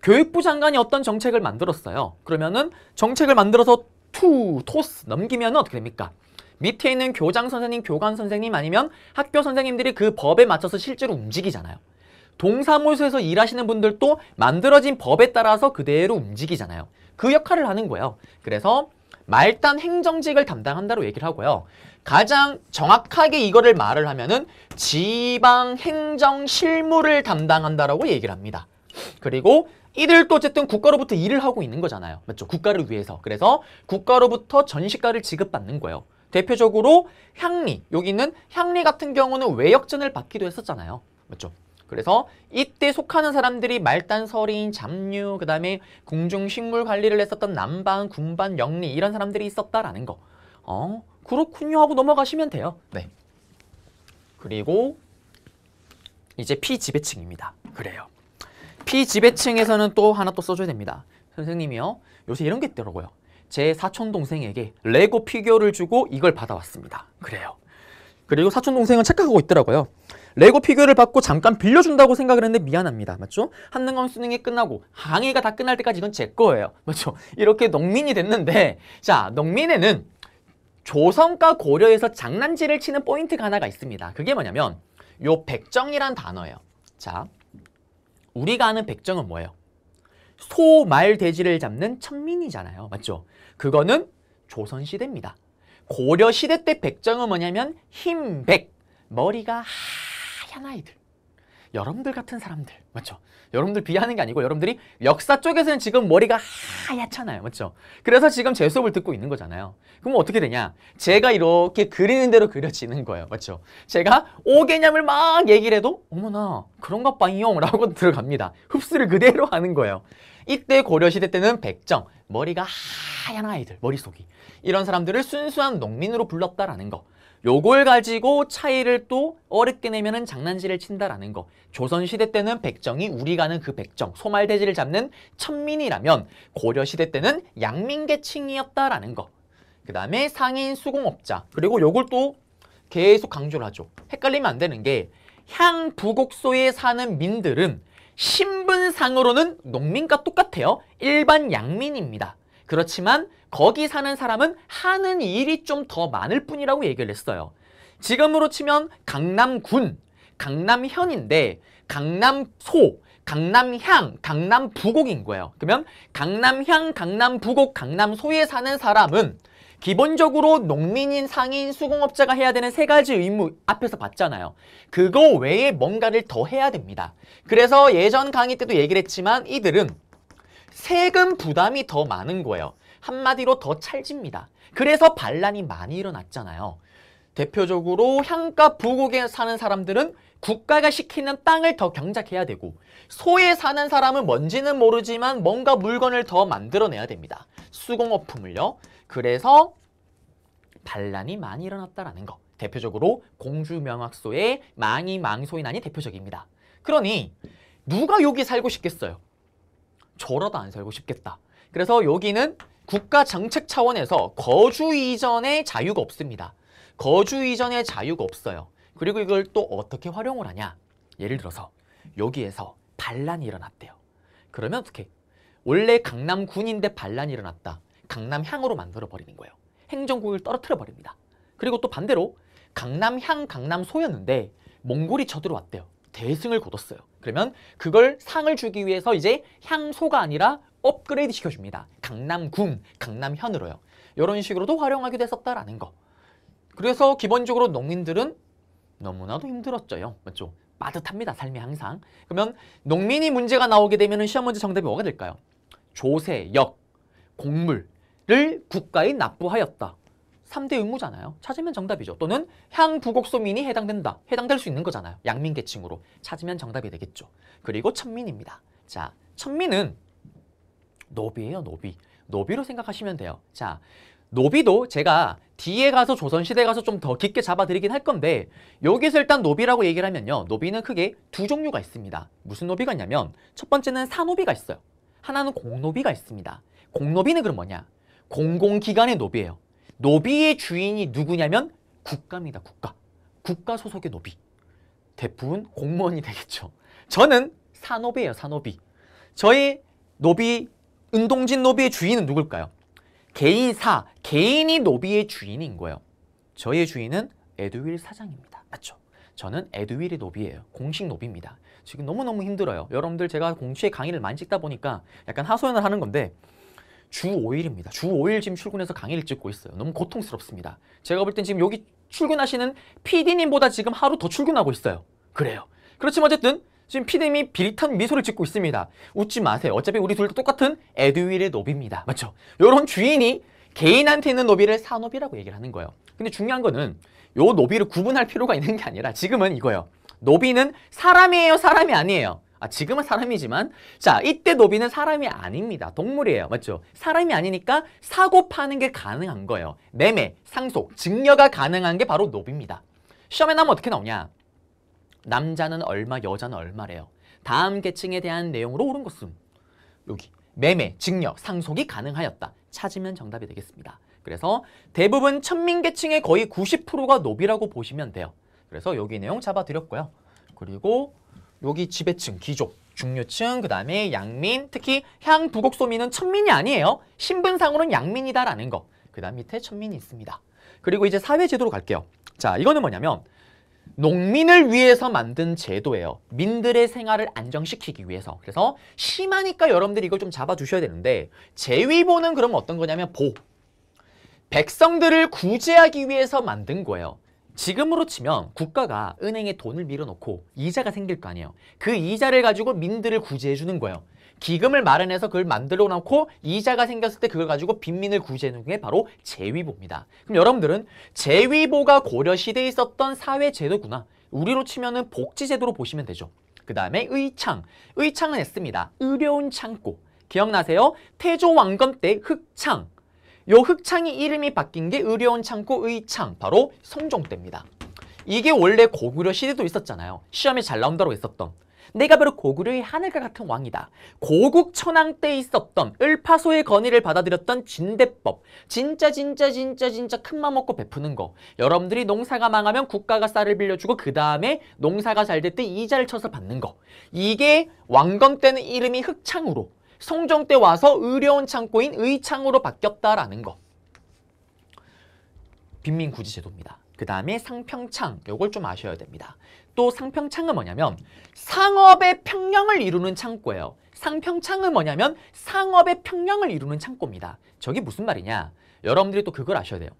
교육부 장관이 어떤 정책을 만들었어요. 그러면은 정책을 만들어서 투, 토스 넘기면 어떻게 됩니까? 밑에 있는 교장 선생님, 교관 선생님 아니면 학교 선생님들이 그 법에 맞춰서 실제로 움직이잖아요. 동사무소에서 일하시는 분들도 만들어진 법에 따라서 그대로 움직이잖아요. 그 역할을 하는 거예요. 그래서 말단 행정직을 담당한다고 얘기를 하고요. 가장 정확하게 이거를 말을 하면은 지방 행정 실무를 담당한다라고 얘기를 합니다. 그리고 이들도 어쨌든 국가로부터 일을 하고 있는 거잖아요. 맞죠? 국가를 위해서. 그래서 국가로부터 전시가를 지급받는 거예요. 대표적으로 향리, 여기는 향리 같은 경우는 외역전을 받기도 했었잖아요. 맞죠? 그래서 이때 속하는 사람들이 말단, 서린, 잡류, 그 다음에 공중식물 관리를 했었던 남반, 군반, 영리 이런 사람들이 있었다라는 거. 어, 그렇군요 하고 넘어가시면 돼요. 네. 그리고 이제 피지배층입니다. 그래요. 피지배층에서는 또 하나 또 써줘야 됩니다. 선생님이요. 요새 이런 게 있더라고요. 제 사촌동생에게 레고 피규어를 주고 이걸 받아왔습니다. 그래요. 그리고 사촌동생은 착각하고 있더라고요. 레고 피규어를 받고 잠깐 빌려준다고 생각을 했는데 미안합니다. 맞죠? 한능원 수능이 끝나고 항해가 다 끝날 때까지 이건 제 거예요. 맞죠? 이렇게 농민이 됐는데 자 농민에는 조선과 고려에서 장난질을 치는 포인트가 하나가 있습니다. 그게 뭐냐면 요 백정이란 단어예요. 자 우리가 아는 백정은 뭐예요? 소, 말, 돼지를 잡는 천민이잖아요. 맞죠? 그거는 조선시대입니다. 고려시대 때 백정은 뭐냐면 흰 백, 머리가 하 하얀 아이들 여러분들 같은 사람들 맞죠? 여러분들 비하하는 게 아니고 여러분들이 역사 쪽에서는 지금 머리가 하얗잖아요 맞죠? 그래서 지금 제 수업을 듣고 있는 거잖아요 그럼 어떻게 되냐? 제가 이렇게 그리는 대로 그려지는 거예요 맞죠? 제가 오 개념을 막 얘기를 해도 어머나 그런가 봐요 라고 [LAUGHS] 들어갑니다 흡수를 그대로 하는 거예요 이때 고려시대 때는 백정 머리가 하얀 아이들 머릿속이 이런 사람들을 순수한 농민으로 불렀다라는 거 요걸 가지고 차이를 또 어렵게 내면은 장난질을 친다라는 거. 조선시대 때는 백정이 우리가 는그 백정, 소말돼지를 잡는 천민이라면 고려시대 때는 양민계층이었다라는 거. 그 다음에 상인 수공업자. 그리고 요걸 또 계속 강조를 하죠. 헷갈리면 안 되는 게 향부곡소에 사는 민들은 신분상으로는 농민과 똑같아요. 일반 양민입니다. 그렇지만 거기 사는 사람은 하는 일이 좀 더 많을 뿐이라고 얘기를 했어요. 지금으로 치면 강남군, 강남현인데 강남소, 강남향, 강남부곡인 거예요. 그러면 강남향, 강남부곡, 강남소에 사는 사람은 기본적으로 농민인, 상인, 수공업자가 해야 되는 세 가지 의무 앞에서 봤잖아요. 그거 외에 뭔가를 더 해야 됩니다. 그래서 예전 강의 때도 얘기를 했지만 이들은 세금 부담이 더 많은 거예요. 한마디로 더 찰집니다. 그래서 반란이 많이 일어났잖아요. 대표적으로 향가 부곡에 사는 사람들은 국가가 시키는 땅을 더 경작해야 되고 소에 사는 사람은 뭔지는 모르지만 뭔가 물건을 더 만들어내야 됩니다. 수공업품을요. 그래서 반란이 많이 일어났다라는 거. 대표적으로 공주명학소의 망이 망소인난이 대표적입니다. 그러니 누가 여기 살고 싶겠어요? 저라도 안 살고 싶겠다. 그래서 여기는 국가 정책 차원에서 거주 이전의 자유가 없습니다. 거주 이전의 자유가 없어요. 그리고 이걸 또 어떻게 활용을 하냐. 예를 들어서 여기에서 반란이 일어났대요. 그러면 어떻게? 원래 강남군인데 반란이 일어났다. 강남향으로 만들어버리는 거예요. 행정국을 떨어뜨려버립니다. 그리고 또 반대로 강남향 강남소였는데 몽골이 쳐들어왔대요. 대승을 거뒀어요. 그러면 그걸 상을 주기 위해서 이제 향소가 아니라 업그레이드 시켜줍니다. 강남군 강남현으로요. 이런 식으로도 활용하게됐었다라는 거. 그래서 기본적으로 농민들은 너무나도 힘들었죠 맞죠? 빠듯합니다. 삶이 항상. 그러면 농민이 문제가 나오게 되면 시험 문제 정답이 뭐가 될까요? 조세, 역, 곡물을 국가에 납부하였다. 3대 의무잖아요. 찾으면 정답이죠. 또는 향부곡소민이 해당된다. 해당될 수 있는 거잖아요. 양민계층으로. 찾으면 정답이 되겠죠. 그리고 천민입니다. 자, 천민은 노비예요, 노비. 노비로 생각하시면 돼요. 자, 노비도 제가 뒤에 가서 조선시대 가서 좀 더 깊게 잡아드리긴 할 건데 여기서 일단 노비라고 얘기를 하면요. 노비는 크게 두 종류가 있습니다. 무슨 노비가 있냐면 첫 번째는 사노비가 있어요. 하나는 공노비가 있습니다. 공노비는 그럼 뭐냐? 공공기관의 노비예요. 노비의 주인이 누구냐면 국가입니다. 국가. 국가 소속의 노비. 대부분 공무원이 되겠죠. 저는 사노비예요 사노비. 저희 노비 은동진 노비의 주인은 누굴까요? 개인사, 개인이 노비의 주인인 거예요. 저의 주인은 에드윌 사장입니다. 맞죠? 저는 에드윌의 노비예요. 공식 노비입니다. 지금 너무너무 힘들어요. 여러분들 제가 공식의 강의를 많이 찍다 보니까 약간 하소연을 하는 건데 주 5일입니다. 주 5일 지금 출근해서 강의를 찍고 있어요. 너무 고통스럽습니다. 제가 볼 땐 지금 여기 출근하시는 PD님보다 지금 하루 더 출근하고 있어요. 그래요. 그렇지만 어쨌든 지금 피디님이 비릿한 미소를 짓고 있습니다. 웃지 마세요. 어차피 우리 둘 다 똑같은 에듀윌의 노비입니다. 맞죠? 이런 주인이 개인한테 있는 노비를 사노비라고 얘기를 하는 거예요. 근데 중요한 거는 요 노비를 구분할 필요가 있는 게 아니라 지금은 이거예요. 노비는 사람이에요, 사람이 아니에요. 아, 지금은 사람이지만 자, 이때 노비는 사람이 아닙니다. 동물이에요. 맞죠? 사람이 아니니까 사고 파는 게 가능한 거예요. 매매, 상속, 증여가 가능한 게 바로 노비입니다. 시험에 나면 어떻게 나오냐? 남자는 얼마, 여자는 얼마래요. 다음 계층에 대한 내용으로 옳은 것은 여기 매매, 증력, 상속이 가능하였다. 찾으면 정답이 되겠습니다. 그래서 대부분 천민계층의 거의 90%가 노비라고 보시면 돼요. 그래서 여기 내용 잡아드렸고요. 그리고 여기 지배층, 귀족, 중류층, 그 다음에 양민, 특히 향부곡소미는 천민이 아니에요. 신분상으로는 양민이다라는 거. 그 다음 밑에 천민이 있습니다. 그리고 이제 사회제도로 갈게요. 자, 이거는 뭐냐면 농민을 위해서 만든 제도예요. 민들의 생활을 안정시키기 위해서. 그래서 심하니까 여러분들이 이걸 좀 잡아주셔야 되는데 제위보는 그럼 어떤 거냐면 보. 백성들을 구제하기 위해서 만든 거예요. 지금으로 치면 국가가 은행에 돈을 밀어넣고 이자가 생길 거 아니에요. 그 이자를 가지고 민들을 구제해주는 거예요. 기금을 마련해서 그걸 만들어 놓고 이자가 생겼을 때 그걸 가지고 빈민을 구제하는 게 바로 재위보입니다. 그럼 여러분들은 재위보가 고려시대에 있었던 사회제도구나. 우리로 치면은 복지제도로 보시면 되죠. 그 다음에 의창. 의창은 했습니다. 의료운 창고. 기억나세요? 태조 왕건 때 흑창. 요 흑창이 이름이 바뀐 게 의료운 창고 의창. 바로 성종 때입니다. 이게 원래 고구려 시대도 있었잖아요. 시험에 잘 나온다고 했었던. 내가 바로 고구려의 하늘과 같은 왕이다. 고국 천황 때 있었던 을파소의 건의를 받아들였던 진대법. 진짜 진짜 진짜 진짜 큰맘 먹고 베푸는 거. 여러분들이 농사가 망하면 국가가 쌀을 빌려주고 그 다음에 농사가 잘됐때 이자를 쳐서 받는 거. 이게 왕건 때는 이름이 흑창으로 성종 때 와서 의려운 창고인 의창으로 바뀌었다라는 거. 빈민구지제도입니다그 다음에 상평창 요걸 좀 아셔야 됩니다. 또 상평창은 뭐냐면 상업의 평형을 이루는 창고예요. 상평창은 뭐냐면 상업의 평형을 이루는 창고입니다. 저게 무슨 말이냐? 여러분들이 또 그걸 아셔야 돼요.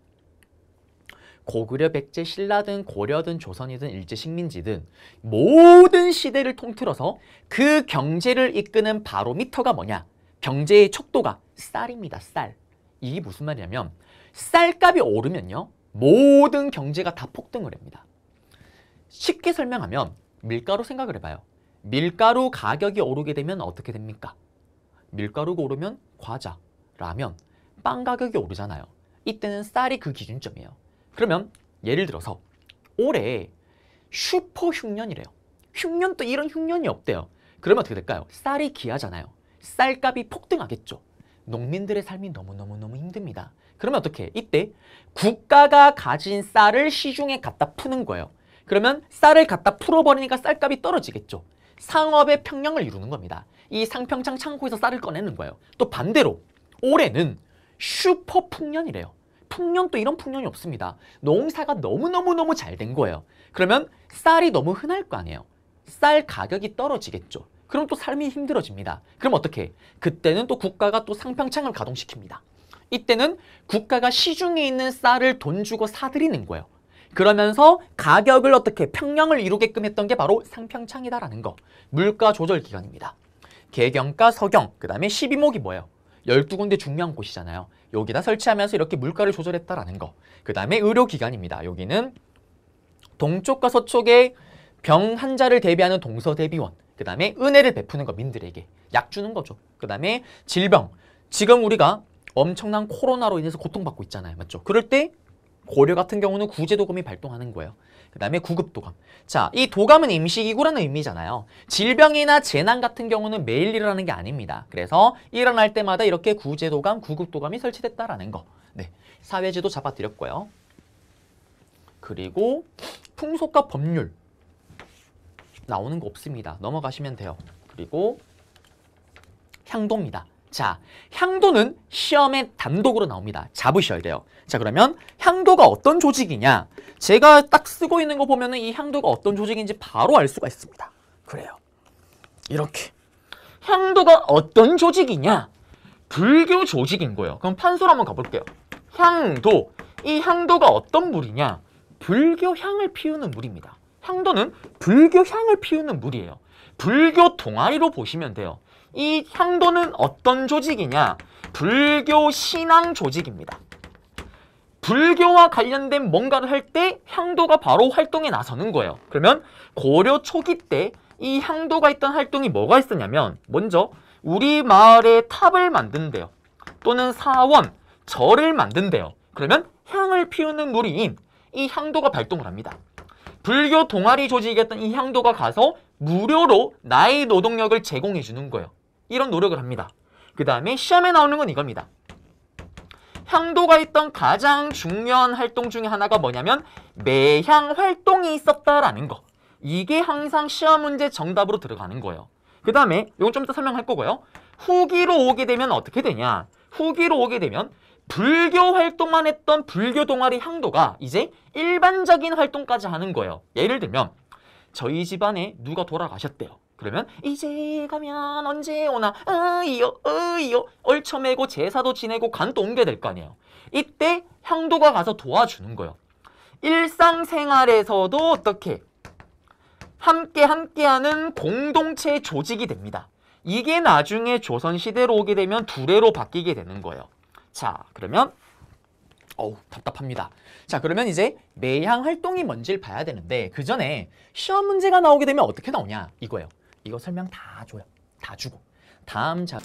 고구려, 백제, 신라든 고려든 조선이든 일제 식민지든 모든 시대를 통틀어서 그 경제를 이끄는 바로미터가 뭐냐? 경제의 척도가 쌀입니다. 쌀. 이게 무슨 말이냐면 쌀값이 오르면요. 모든 경제가 다 폭등을 합니다. 쉽게 설명하면 밀가루 생각을 해봐요. 밀가루 가격이 오르게 되면 어떻게 됩니까? 밀가루가 오르면 과자, 라면, 빵 가격이 오르잖아요. 이때는 쌀이 그 기준점이에요. 그러면 예를 들어서 올해 슈퍼 흉년이래요. 흉년 도 이런 흉년이 없대요. 그러면 어떻게 될까요? 쌀이 귀하잖아요. 쌀값이 폭등하겠죠. 농민들의 삶이 너무너무너무 힘듭니다. 그러면 어떻게? 해? 이때 국가가 가진 쌀을 시중에 갖다 푸는 거예요. 그러면 쌀을 갖다 풀어버리니까 쌀값이 떨어지겠죠. 상업의 평형을 이루는 겁니다. 이 상평창 창고에서 쌀을 꺼내는 거예요. 또 반대로 올해는 슈퍼 풍년이래요. 풍년 또 이런 풍년이 없습니다. 농사가 너무너무너무 잘 된 거예요. 그러면 쌀이 너무 흔할 거 아니에요. 쌀 가격이 떨어지겠죠. 그럼 또 삶이 힘들어집니다. 그럼 어떻게? 그때는 또 국가가 또 상평창을 가동시킵니다. 이때는 국가가 시중에 있는 쌀을 돈 주고 사들이는 거예요. 그러면서 가격을 어떻게 평형을 이루게끔 했던 게 바로 상평창이다라는 거. 물가 조절 기관입니다. 개경과 서경, 그 다음에 12목이 뭐예요? 12군데 중요한 곳이잖아요. 여기다 설치하면서 이렇게 물가를 조절했다라는 거. 그 다음에 의료기관입니다. 여기는 동쪽과 서쪽에 병 환자를 대비하는 동서대비원. 그 다음에 은혜를 베푸는 거, 민들에게. 약 주는 거죠. 그 다음에 질병. 지금 우리가 엄청난 코로나로 인해서 고통받고 있잖아요. 맞죠? 그럴 때 고려 같은 경우는 구제도감이 발동하는 거예요. 그 다음에 구급도감. 자, 이 도감은 임시기구라는 의미잖아요. 질병이나 재난 같은 경우는 매일 일어나는 게 아닙니다. 그래서 일어날 때마다 이렇게 구제도감, 구급도감이 설치됐다라는 거. 네, 사회제도 잡아드렸고요. 그리고 풍속과 법률 나오는 거 없습니다. 넘어가시면 돼요. 그리고 향도입니다. 자, 향도는 시험에 단독으로 나옵니다. 잡으셔야 돼요. 자, 그러면 향도가 어떤 조직이냐? 제가 딱 쓰고 있는 거 보면 은이 향도가 어떤 조직인지 바로 알 수가 있습니다. 그래요. 이렇게. 향도가 어떤 조직이냐? 불교 조직인 거예요. 그럼 판소로 한번 가볼게요. 향도. 이 향도가 어떤 물이냐? 불교 향을 피우는 물입니다. 향도는 불교 향을 피우는 물이에요. 불교 동아리로 보시면 돼요. 이 향도는 어떤 조직이냐? 불교 신앙 조직입니다. 불교와 관련된 뭔가를 할 때 향도가 바로 활동에 나서는 거예요. 그러면 고려 초기 때 이 향도가 있던 활동이 뭐가 있었냐면 먼저 우리 마을에 탑을 만든대요. 또는 사원, 절을 만든대요. 그러면 향을 피우는 무리인 이 향도가 발동을 합니다. 불교 동아리 조직이었던 이 향도가 가서 무료로 나의 노동력을 제공해 주는 거예요. 이런 노력을 합니다. 그 다음에 시험에 나오는 건 이겁니다. 향도가 있던 가장 중요한 활동 중에 하나가 뭐냐면 매향 활동이 있었다라는 거. 이게 항상 시험 문제 정답으로 들어가는 거예요. 그 다음에 이건 좀 이따 설명할 거고요. 후기로 오게 되면 어떻게 되냐. 후기로 오게 되면 불교 활동만 했던 불교 동아리 향도가 이제 일반적인 활동까지 하는 거예요. 예를 들면 저희 집안에 누가 돌아가셨대요. 그러면 이제 가면 언제 오나 으이요 으이요 얼쳐매고 제사도 지내고 간도 옮겨야 될 거 아니에요. 이때 형도가 가서 도와주는 거예요. 일상생활에서도 어떻게 함께 함께하는 공동체 조직이 됩니다. 이게 나중에 조선시대로 오게 되면 두례로 바뀌게 되는 거예요. 자 그러면 어우 답답합니다. 자 그러면 이제 매향 활동이 뭔지를 봐야 되는데 그 전에 시험 문제가 나오게 되면 어떻게 나오냐 이거예요. 이거 설명 다 줘요. 다 주고. 다음 자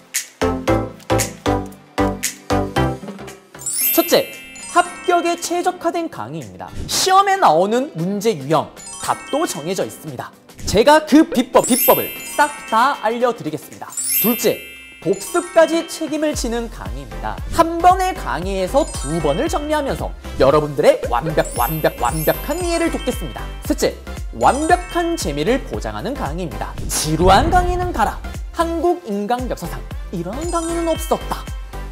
첫째, 합격에 최적화된 강의입니다. 시험에 나오는 문제 유형, 답도 정해져 있습니다. 제가 그 비법, 비법을 싹 다 알려드리겠습니다. 둘째, 복습까지 책임을 지는 강의입니다. 한 번의 강의에서 두 번을 정리하면서 여러분들의 완벽, 완벽, 완벽한 이해를 돕겠습니다. 셋째, 완벽한 재미를 보장하는 강의입니다. 지루한 강의는 가라. 한국 인강 역사상 이런 강의는 없었다.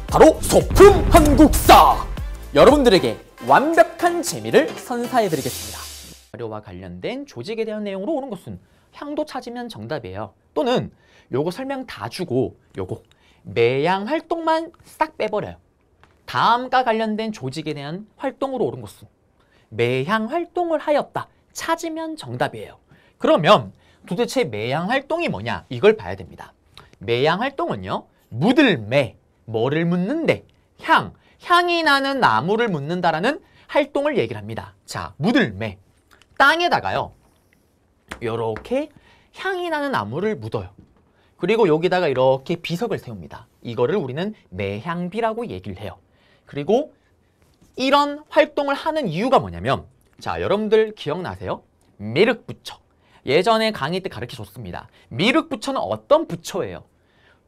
바로 소품 한국사! 여러분들에게 완벽한 재미를 선사해드리겠습니다. 자료와 관련된 조직에 대한 내용으로 오는 것은 향도 찾으면 정답이에요. 또는 요거 설명 다 주고 요거 매양 활동만 싹 빼버려요. 다음과 관련된 조직에 대한 활동으로 오른 것은 매향 활동을 하였다. 찾으면 정답이에요. 그러면 도대체 매양 활동이 뭐냐? 이걸 봐야 됩니다. 매양 활동은요. 묻을 매, 뭐를 묻는데, 향, 향이 나는 나무를 묻는다라는 활동을 얘기를 합니다. 자, 묻을 매. 땅에다가요. 이렇게 향이 나는 나무를 묻어요. 그리고 여기다가 이렇게 비석을 세웁니다. 이거를 우리는 매향비라고 얘기를 해요. 그리고 이런 활동을 하는 이유가 뭐냐면 자 여러분들 기억나세요? 미륵부처 예전에 강의 때 가르쳐줬습니다. 미륵부처는 어떤 부처예요?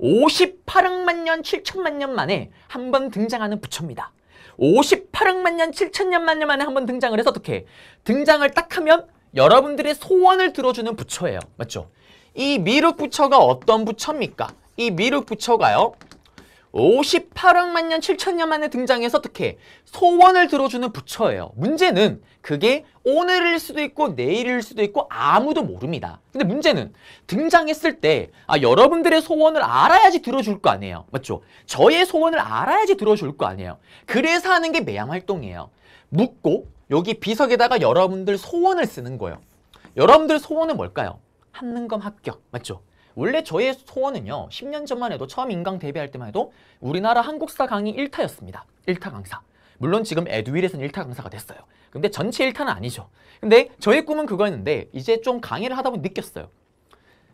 58억만 년 7천만 년 만에 한 번 등장하는 부처입니다. 58억만 년 7천만 년 만에 한 번 등장을 해서 어떻게 등장을 딱 하면 여러분들의 소원을 들어주는 부처예요. 맞죠? 이 미륵 부처가 어떤 부처입니까? 이 미륵 부처가요. 58억 만년 7천년 만에 등장해서 어떻게 소원을 들어주는 부처예요. 문제는 그게 오늘일 수도 있고 내일일 수도 있고 아무도 모릅니다. 근데 문제는 등장했을 때 아, 여러분들의 소원을 알아야지 들어줄 거 아니에요. 맞죠? 저의 소원을 알아야지 들어줄 거 아니에요. 그래서 하는 게 매양 활동이에요. 묻고 여기 비석에다가 여러분들 소원을 쓰는 거예요. 여러분들 소원은 뭘까요? 한능검 합격, 맞죠? 원래 저의 소원은요. 10년 전만 해도 처음 인강 데뷔할 때만 해도 우리나라 한국사 강의 1타였습니다. 1타 강사. 물론 지금 에드윌에서는 1타 강사가 됐어요. 근데 전체 1타는 아니죠. 근데 저의 꿈은 그거였는데 이제 좀 강의를 하다 보니 느꼈어요.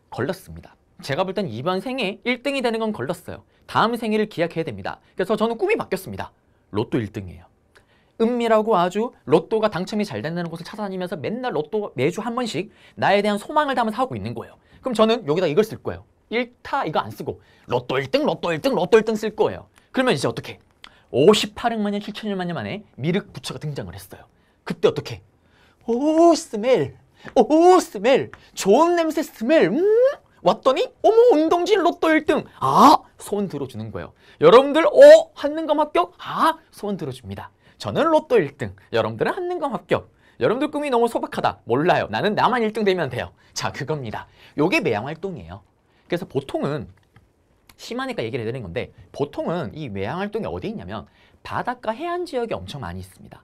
걸렸습니다. 제가 볼 땐 이번 생에 1등이 되는 건 걸렸어요. 다음 생일을 기약해야 됩니다. 그래서 저는 꿈이 바뀌었습니다. 로또 1등이에요. 은밀하고 아주 로또가 당첨이 잘 된다는 곳을 찾아다니면서 맨날 로또 매주 한 번씩 나에 대한 소망을 담아서 하고 있는 거예요. 그럼 저는 여기다 이걸 쓸 거예요. 1타 이거 안 쓰고 로또 1등, 로또 1등, 로또 1등 쓸 거예요. 그러면 이제 어떻게? 58억 만년, 7천일 만년 만에 미륵 부처가 등장을 했어요. 그때 어떻게? 오 스멜, 오 스멜, 좋은 냄새 스멜, 음? 왔더니 어머 운동진 로또 1등 아 소원 들어주는 거예요 여러분들 어 한능감 합격 아 소원 들어줍니다 저는 로또 1등, 여러분들은 한능검 합격, 여러분들 꿈이 너무 소박하다, 몰라요, 나는 나만 1등 되면 돼요. 자, 그겁니다. 요게 매양활동이에요. 그래서 보통은 심하니까 얘기를 해드리는 건데 보통은 이 매양활동이 어디 있냐면 바닷가 해안 지역에 엄청 많이 있습니다.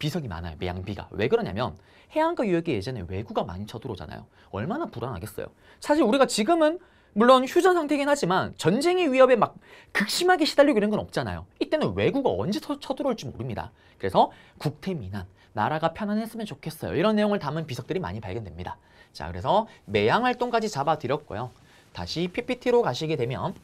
비석이 많아요. 매양비가. 왜 그러냐면 해안가 유역에 예전에 외구가 많이 쳐들어오잖아요. 얼마나 불안하겠어요. 사실 우리가 지금은 물론 휴전 상태긴 이 하지만 전쟁의 위협에 막 극심하게 시달리고 이런 건 없잖아요. 이때는 외구가 언제 쳐들어올지 모릅니다. 그래서 국태민안, 나라가 편안했으면 좋겠어요. 이런 내용을 담은 비석들이 많이 발견됩니다. 자, 그래서 매양활동까지 잡아드렸고요. 다시 PPT로 가시게 되면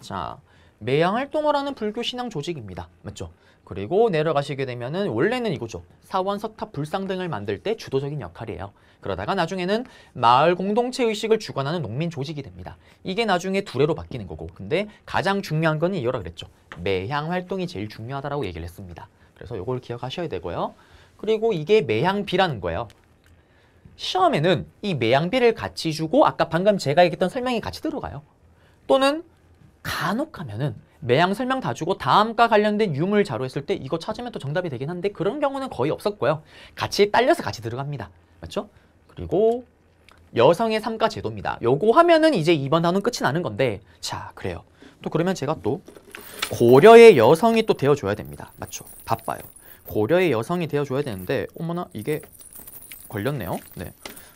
자, 매양활동을하는 불교 신앙 조직입니다. 맞죠? 그리고 내려가시게 되면은 원래는 이거죠. 사원, 석탑, 불상 등을 만들 때 주도적인 역할이에요. 그러다가 나중에는 마을 공동체 의식을 주관하는 농민 조직이 됩니다. 이게 나중에 두레로 바뀌는 거고 근데 가장 중요한 건 이거라 그랬죠. 매향 활동이 제일 중요하다라고 얘기를 했습니다. 그래서 이걸 기억하셔야 되고요. 그리고 이게 매향비라는 거예요. 시험에는 이 매양비를 같이 주고 아까 방금 제가 얘기했던 설명이 같이 들어가요. 또는 간혹 가면은 매양 설명 다 주고 다음과 관련된 유물 자료 했을 때 이거 찾으면 또 정답이 되긴 한데 그런 경우는 거의 없었고요. 같이 딸려서 같이 들어갑니다. 맞죠? 그리고 여성의 삼가 제도입니다. 요거 하면은 이제 이번 단원 끝이 나는 건데 자 그래요. 또 그러면 제가 또 고려의 여성이 또 되어줘야 됩니다. 맞죠? 바빠요. 고려의 여성이 되어줘야 되는데 어머나 이게 걸렸네요. 네,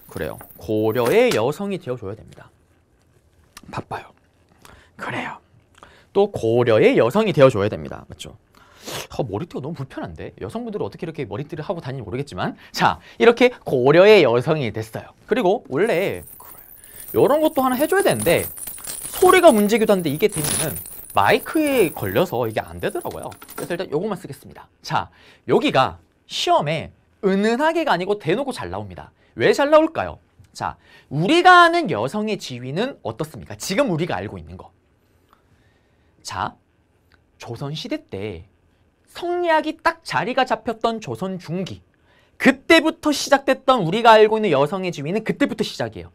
그래요. 고려의 여성이 되어줘야 됩니다. 바빠요. 그래요. 또 고려의 여성이 되어줘야 됩니다. 맞죠? 어, 아, 머리띠가 너무 불편한데 여성분들은 어떻게 이렇게 머리띠를 하고 다니는지 모르겠지만 자 이렇게 고려의 여성이 됐어요 그리고 원래 이런 것도 하나 해줘야 되는데 소리가 문제기도 한데 이게 되면은 마이크에 걸려서 이게 안 되더라고요 그래서 일단 요것만 쓰겠습니다 자 여기가 시험에 은은하게가 아니고 대놓고 잘 나옵니다 왜 잘 나올까요? 자 우리가 아는 여성의 지위는 어떻습니까? 지금 우리가 알고 있는 거 자, 조선시대 때 성리학이 딱 자리가 잡혔던 조선 중기 그때부터 시작됐던 우리가 알고 있는 여성의 지위는 그때부터 시작이에요.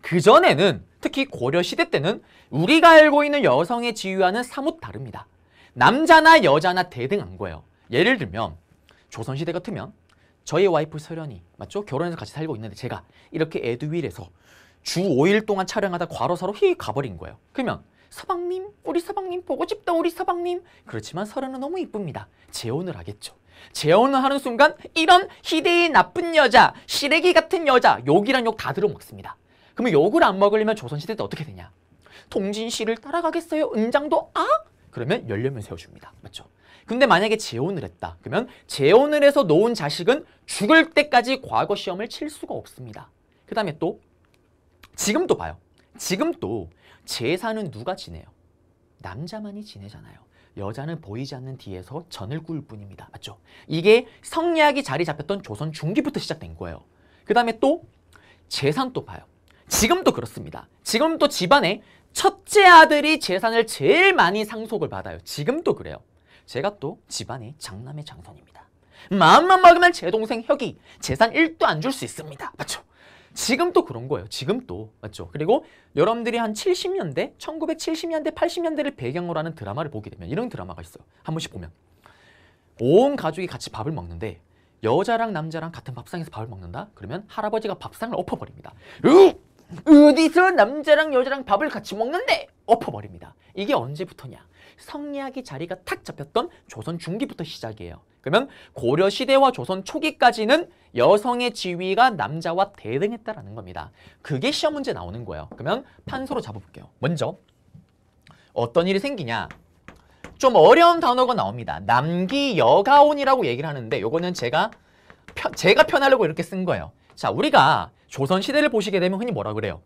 그전에는 특히 고려시대 때는 우리가 알고 있는 여성의 지위와는 사뭇 다릅니다. 남자나 여자나 대등한 거예요. 예를 들면 조선시대 같으면 저희 와이프 서련이 맞죠? 결혼해서 같이 살고 있는데 제가 이렇게 에드윌에서 주 5일 동안 촬영하다 과로사로 휙 가버린 거예요. 그러면 서방님, 우리 서방님 보고 싶다 우리 서방님. 그렇지만 설아는 너무 이쁩니다. 재혼을 하겠죠. 재혼을 하는 순간 이런 희대의 나쁜 여자, 시래기 같은 여자, 욕이란 욕 다 들어먹습니다. 그러면 욕을 안 먹으려면 조선시대 때 어떻게 되냐? 동진 씨를 따라가겠어요? 은장도 아? 그러면 열려면 세워줍니다. 맞죠? 근데 만약에 재혼을 했다. 그러면 재혼을 해서 놓은 자식은 죽을 때까지 과거 시험을 칠 수가 없습니다. 그 다음에 또 지금도 봐요. 지금도 제사는 누가 지내요? 남자만이 지내잖아요. 여자는 보이지 않는 뒤에서 전을 꾸울 뿐입니다. 맞죠? 이게 성리학이 자리 잡혔던 조선 중기부터 시작된 거예요. 그 다음에 또 재산 또 봐요. 지금도 그렇습니다. 지금도 집안에 첫째 아들이 재산을 제일 많이 상속을 받아요. 지금도 그래요. 제가 또 집안의 장남의 장손입니다 마음만 먹으면 제 동생 혁이 재산 1도 안 줄 수 있습니다. 맞죠? 지금 또 그런 거예요. 지금 또. 맞죠? 그리고 여러분들이 한 70년대, 1970년대, 80년대를 배경으로 하는 드라마를 보게 되면 이런 드라마가 있어요. 한 번씩 보면. 온 가족이 같이 밥을 먹는데 여자랑 남자랑 같은 밥상에서 밥을 먹는다? 그러면 할아버지가 밥상을 엎어버립니다. 으! 어디서 남자랑 여자랑 밥을 같이 먹는데 엎어버립니다. 이게 언제부터냐? 성리학이 자리가 탁 잡혔던 조선 중기부터 시작이에요. 그러면 고려 시대와 조선 초기까지는 여성의 지위가 남자와 대등했다라는 겁니다. 그게 시험 문제 나오는 거예요. 그러면 판소로 잡아볼게요. 먼저 어떤 일이 생기냐? 좀 어려운 단어가 나옵니다. 남기여가온이라고 얘기를 하는데 요거는 제가 편, 제가 편하려고 이렇게 쓴 거예요. 자, 우리가 조선 시대를 보시게 되면 흔히 뭐라 그래요?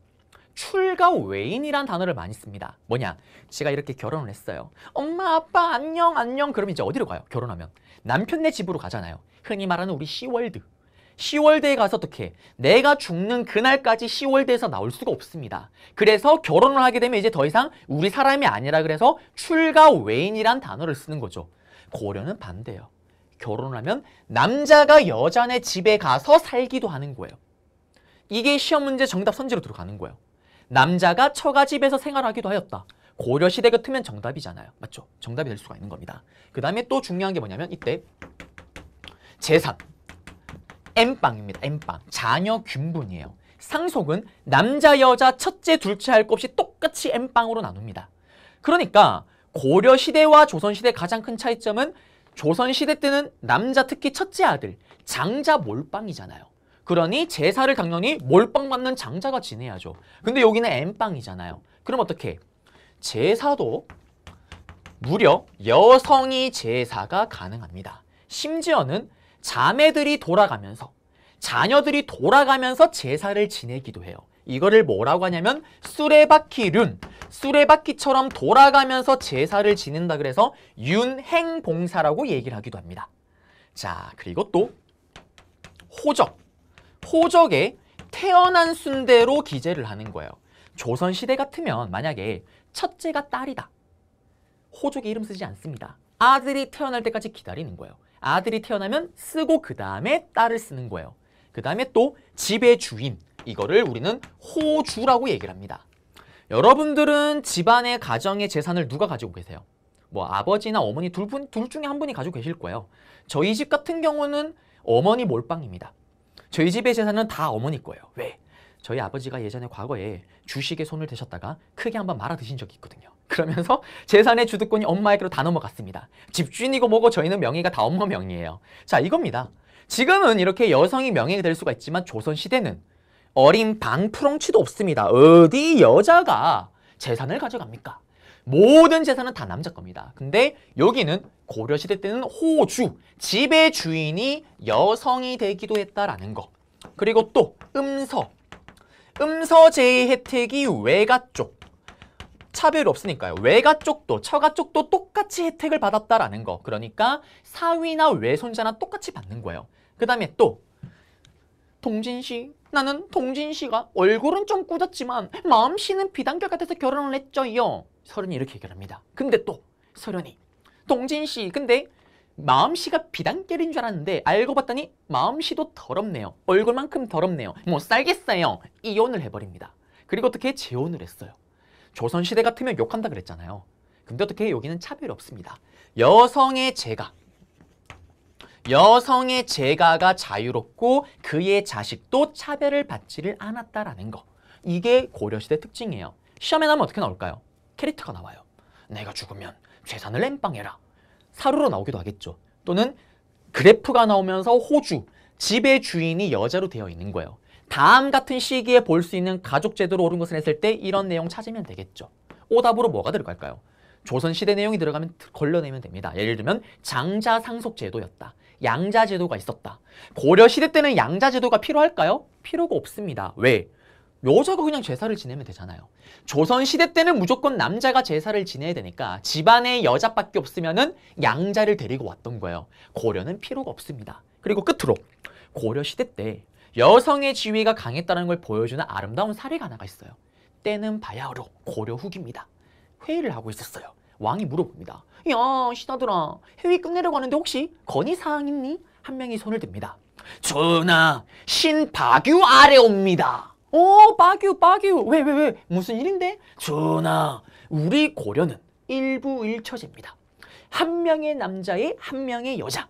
출가 외인이란 단어를 많이 씁니다. 뭐냐? 제가 이렇게 결혼을 했어요. 엄마, 아빠, 안녕, 안녕. 그럼 이제 어디로 가요? 결혼하면. 남편네 집으로 가잖아요. 흔히 말하는 우리 시월드. 시월드에 가서 어떻게 내가 죽는 그날까지 시월드에서 나올 수가 없습니다. 그래서 결혼을 하게 되면 이제 더 이상 우리 사람이 아니라 그래서 출가 외인이란 단어를 쓰는 거죠. 고려는 반대예요. 결혼을 하면 남자가 여자네 집에 가서 살기도 하는 거예요. 이게 시험 문제 정답 선지로 들어가는 거예요. 남자가 처가집에서 생활하기도 하였다. 고려시대 같으면 정답이잖아요. 맞죠? 정답이 될 수가 있는 겁니다. 그 다음에 또 중요한 게 뭐냐면 이때 재산 M빵입니다. M빵. 자녀 균분이에요. 상속은 남자, 여자, 첫째, 둘째 할 것 없이 똑같이 M빵으로 나눕니다. 그러니까 고려시대와 조선시대 가장 큰 차이점은 조선시대 때는 남자 특히 첫째 아들, 장자 몰빵이잖아요. 그러니 제사를 당연히 몰빵 받는 장자가 지내야죠. 근데 여기는 엠빵이잖아요. 그럼 어떻게? 제사도 무려 여성이 제사가 가능합니다. 심지어는 자매들이 돌아가면서 자녀들이 돌아가면서 제사를 지내기도 해요. 이거를 뭐라고 하냐면 수레바퀴륜, 수레바퀴처럼 돌아가면서 제사를 지낸다 그래서 윤행봉사라고 얘기를 하기도 합니다. 자, 그리고 또 호적, 포적에 태어난 순대로 기재를 하는 거예요. 조선시대 같으면 만약에 첫째가 딸이다. 호족이 이름 쓰지 않습니다. 아들이 태어날 때까지 기다리는 거예요. 아들이 태어나면 쓰고 그 다음에 딸을 쓰는 거예요. 그 다음에 또 집의 주인 이거를 우리는 호주라고 얘기를 합니다. 여러분들은 집안의 가정의 재산을 누가 가지고 계세요? 뭐 아버지나 어머니 둘, 분, 둘 중에 한 분이 가지고 계실 거예요. 저희 집 같은 경우는 어머니 몰빵입니다. 저희 집의 재산은 다 어머니 거예요. 왜? 저희 아버지가 예전에 과거에 주식에 손을 대셨다가 크게 한번 말아 드신 적이 있거든요. [LAUGHS] 그러면서 재산의 주도권이 엄마에게로 다 넘어갔습니다. 집주인이고 뭐고 저희는 명의가 다 엄마 명의예요. 자, 이겁니다. 지금은 이렇게 여성이 명예가 될 수가 있지만 조선시대는 어린 방프렁치도 없습니다. 어디 여자가 재산을 가져갑니까? 모든 재산은 다 남자 겁니다. 근데 여기는 고려시대 때는 호주, 집의 주인이 여성이 되기도 했다라는 거. 그리고 또 음서, 음서제의 혜택이 외가 쪽, 차별이 없으니까요. 외가 쪽도 처가 쪽도 똑같이 혜택을 받았다라는 거. 그러니까 사위나 외손자나 똑같이 받는 거예요. 그 다음에 또 동진시, 나는 동진 씨가 얼굴은 좀 꾸졌지만 마음씨는 비단결 같아서 결혼을 했죠요. 서른이 이렇게 얘기합니다. 근데 또 서른이 동진 씨 근데 마음씨가 비단결인 줄 알았는데 알고 봤더니 마음씨도 더럽네요. 얼굴만큼 더럽네요. 못 뭐 살겠어요. 이혼을 해버립니다. 그리고 어떻게 재혼을 했어요. 조선시대 같으면 욕한다 그랬잖아요. 근데 어떻게 여기는 차별이 없습니다. 여성의 재가 여성의 재가가 자유롭고 그의 자식도 차별을 받지를 않았다라는 거. 이게 고려시대 특징이에요. 시험에 나면 어떻게 나올까요? 캐릭터가 나와요. 내가 죽으면 재산을 램빵해라. 사루로 나오기도 하겠죠. 또는 그래프가 나오면서 호주, 집의 주인이 여자로 되어 있는 거예요. 다음 같은 시기에 볼 수 있는 가족제도로 옳은 것을 했을 때 이런 내용 찾으면 되겠죠. 오답으로 뭐가 들어갈까요? 조선시대 내용이 들어가면 걸러내면 됩니다. 예를 들면 장자상속제도였다. 양자 제도가 있었다. 고려 시대 때는 양자 제도가 필요할까요? 필요가 없습니다. 왜? 여자가 그냥 제사를 지내면 되잖아요. 조선시대 때는 무조건 남자가 제사를 지내야 되니까 집안에 여자밖에 없으면 은 양자를 데리고 왔던 거예요. 고려는 필요가 없습니다. 그리고 끝으로 고려시대 때 여성의 지위가 강했다는 걸 보여주는 아름다운 사례가 하나가 있어요. 때는 바야흐로 고려 후기입니다. 회의를 하고 있었어요. 왕이 물어봅니다. 야 시다들아 회의 끝내려고 하는데 혹시 건의사항 있니? 한 명이 손을 듭니다. 전하 신박유 아래옵니다. 오 어, 박유 박유 왜 왜 왜 무슨 일인데? 전하 우리 고려는 일부일처제입니다. 한 명의 남자의 한 명의 여자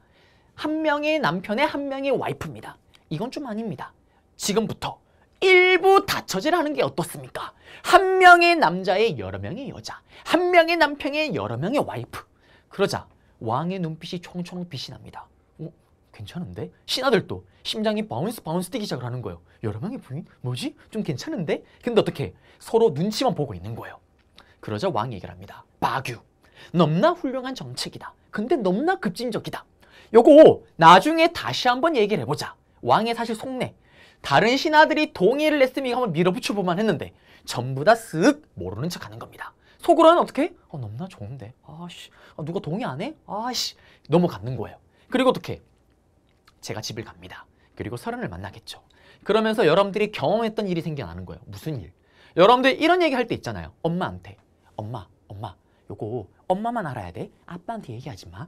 한 명의 남편의 한 명의 와이프입니다. 이건 좀 아닙니다. 지금부터 일부 다처제하는게 어떻습니까? 한 명의 남자에 여러 명의 여자, 한 명의 남편에 여러 명의 와이프. 그러자 왕의 눈빛이 총총 빛이 납니다. 어? 괜찮은데? 신하들도 심장이 바운스 바운스 뛰기 시작을 하는 거예요. 여러 명의 부인? 뭐지? 좀 괜찮은데? 근데 어떻게? 서로 눈치만 보고 있는 거예요. 그러자 왕이 얘기를 합니다. 마규, 넘나 훌륭한 정책이다. 근데 넘나 급진적이다. 요거 나중에 다시 한번 얘기를 해보자. 왕의 사실 속내, 다른 신하들이 동의를 했으면 이거 한번 밀어붙여 보만 했는데 전부 다 쓱 모르는 척 하는 겁니다. 속으로는 어떻게? 어, 너무나 좋은데. 아씨, 아, 누가 동의 안 해? 아씨, 넘어가는 거예요. 그리고 어떻게? 제가 집을 갑니다. 그리고 서른을 만나겠죠. 그러면서 여러분들이 경험했던 일이 생겨나는 거예요. 무슨 일? 여러분들 이런 얘기 할 때 있잖아요. 엄마한테. 엄마, 엄마, 요거 엄마만 알아야 돼. 아빠한테 얘기하지 마.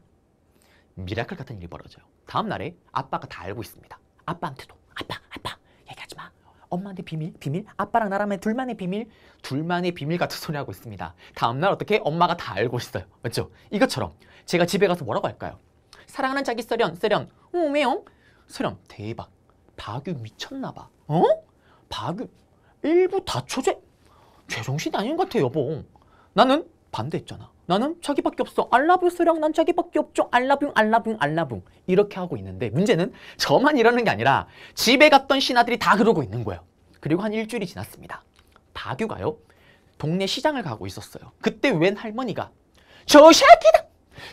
미라클 같은 일이 벌어져요. 다음 날에 아빠가 다 알고 있습니다. 아빠한테도. 아빠, 아빠, 얘기하지 마. 엄마한테 비밀, 비밀, 아빠랑 나랑 둘만의 비밀, 둘만의 비밀 같은 소리 하고 있습니다. 다음날 어떻게 엄마가 다 알고 있어요. 맞죠? 이것처럼 제가 집에 가서 뭐라고 할까요? 사랑하는 자기 서련, 서련, 어, 왜요? 서련, 대박. 박유 미쳤나 봐. 어? 박유 일부 다초제? 제정신이 아닌 것 같아, 여보. 나는 반대했잖아. 나는 자기밖에 없어. 알라뷰 수령. 난 자기밖에 없죠. 알라붕, 알라붕, 알라붕. 이렇게 하고 있는데 문제는 저만 이러는 게 아니라 집에 갔던 신하들이 다 그러고 있는 거예요. 그리고 한 일주일이 지났습니다. 박유가요. 동네 시장을 가고 있었어요. 그때 웬 할머니가 저 새끼다!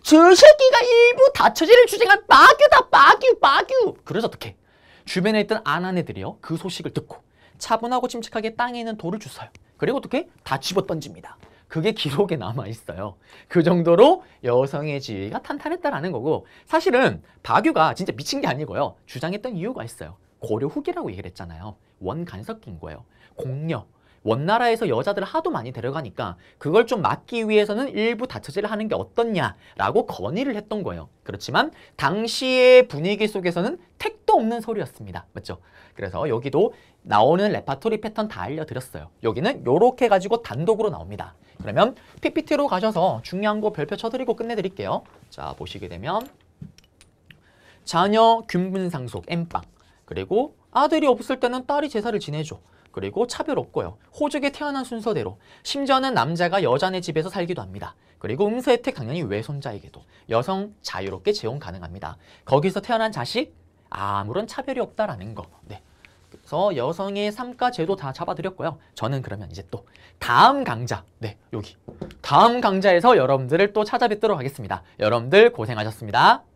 저 새끼가 일부 다처지를 주장한 마규다! 마규! 마규! 그래서 어떻게? 주변에 있던 아난애들이요그 소식을 듣고 차분하고 침착하게 땅에 있는 돌을 주어요 그리고 어떻게? 다 집어던집니다. 그게 기록에 남아있어요. 그 정도로 여성의 지위가 탄탄했다라는 거고 사실은 박유가 진짜 미친 게 아니고요. 주장했던 이유가 있어요. 고려 후기라고 얘기를 했잖아요. 원간석기인 거예요. 공녀 원나라에서 여자들을 하도 많이 데려가니까 그걸 좀 막기 위해서는 일부 다처제를 하는 게 어떻냐라고 건의를 했던 거예요. 그렇지만 당시의 분위기 속에서는 택도 없는 소리였습니다. 맞죠? 그래서 여기도 나오는 레파토리 패턴 다 알려드렸어요. 여기는 요렇게 가지고 단독으로 나옵니다. 그러면 PPT로 가셔서 중요한 거 별표 쳐드리고 끝내드릴게요. 자, 보시게 되면 자녀 균분상속 엠빵 그리고 아들이 없을 때는 딸이 제사를 지내죠. 그리고 차별 없고요. 호주에 태어난 순서대로 심지어는 남자가 여자네 집에서 살기도 합니다. 그리고 음서 혜택 당연히 외손자에게도 여성 자유롭게 재혼 가능합니다. 거기서 태어난 자식 아무런 차별이 없다라는 거. 네. 그래서 여성의 삼가 제도 다 잡아드렸고요. 저는 그러면 이제 또 다음 강좌, 네 여기 다음 강좌에서 여러분들을 또 찾아뵙도록 하겠습니다. 여러분들 고생하셨습니다.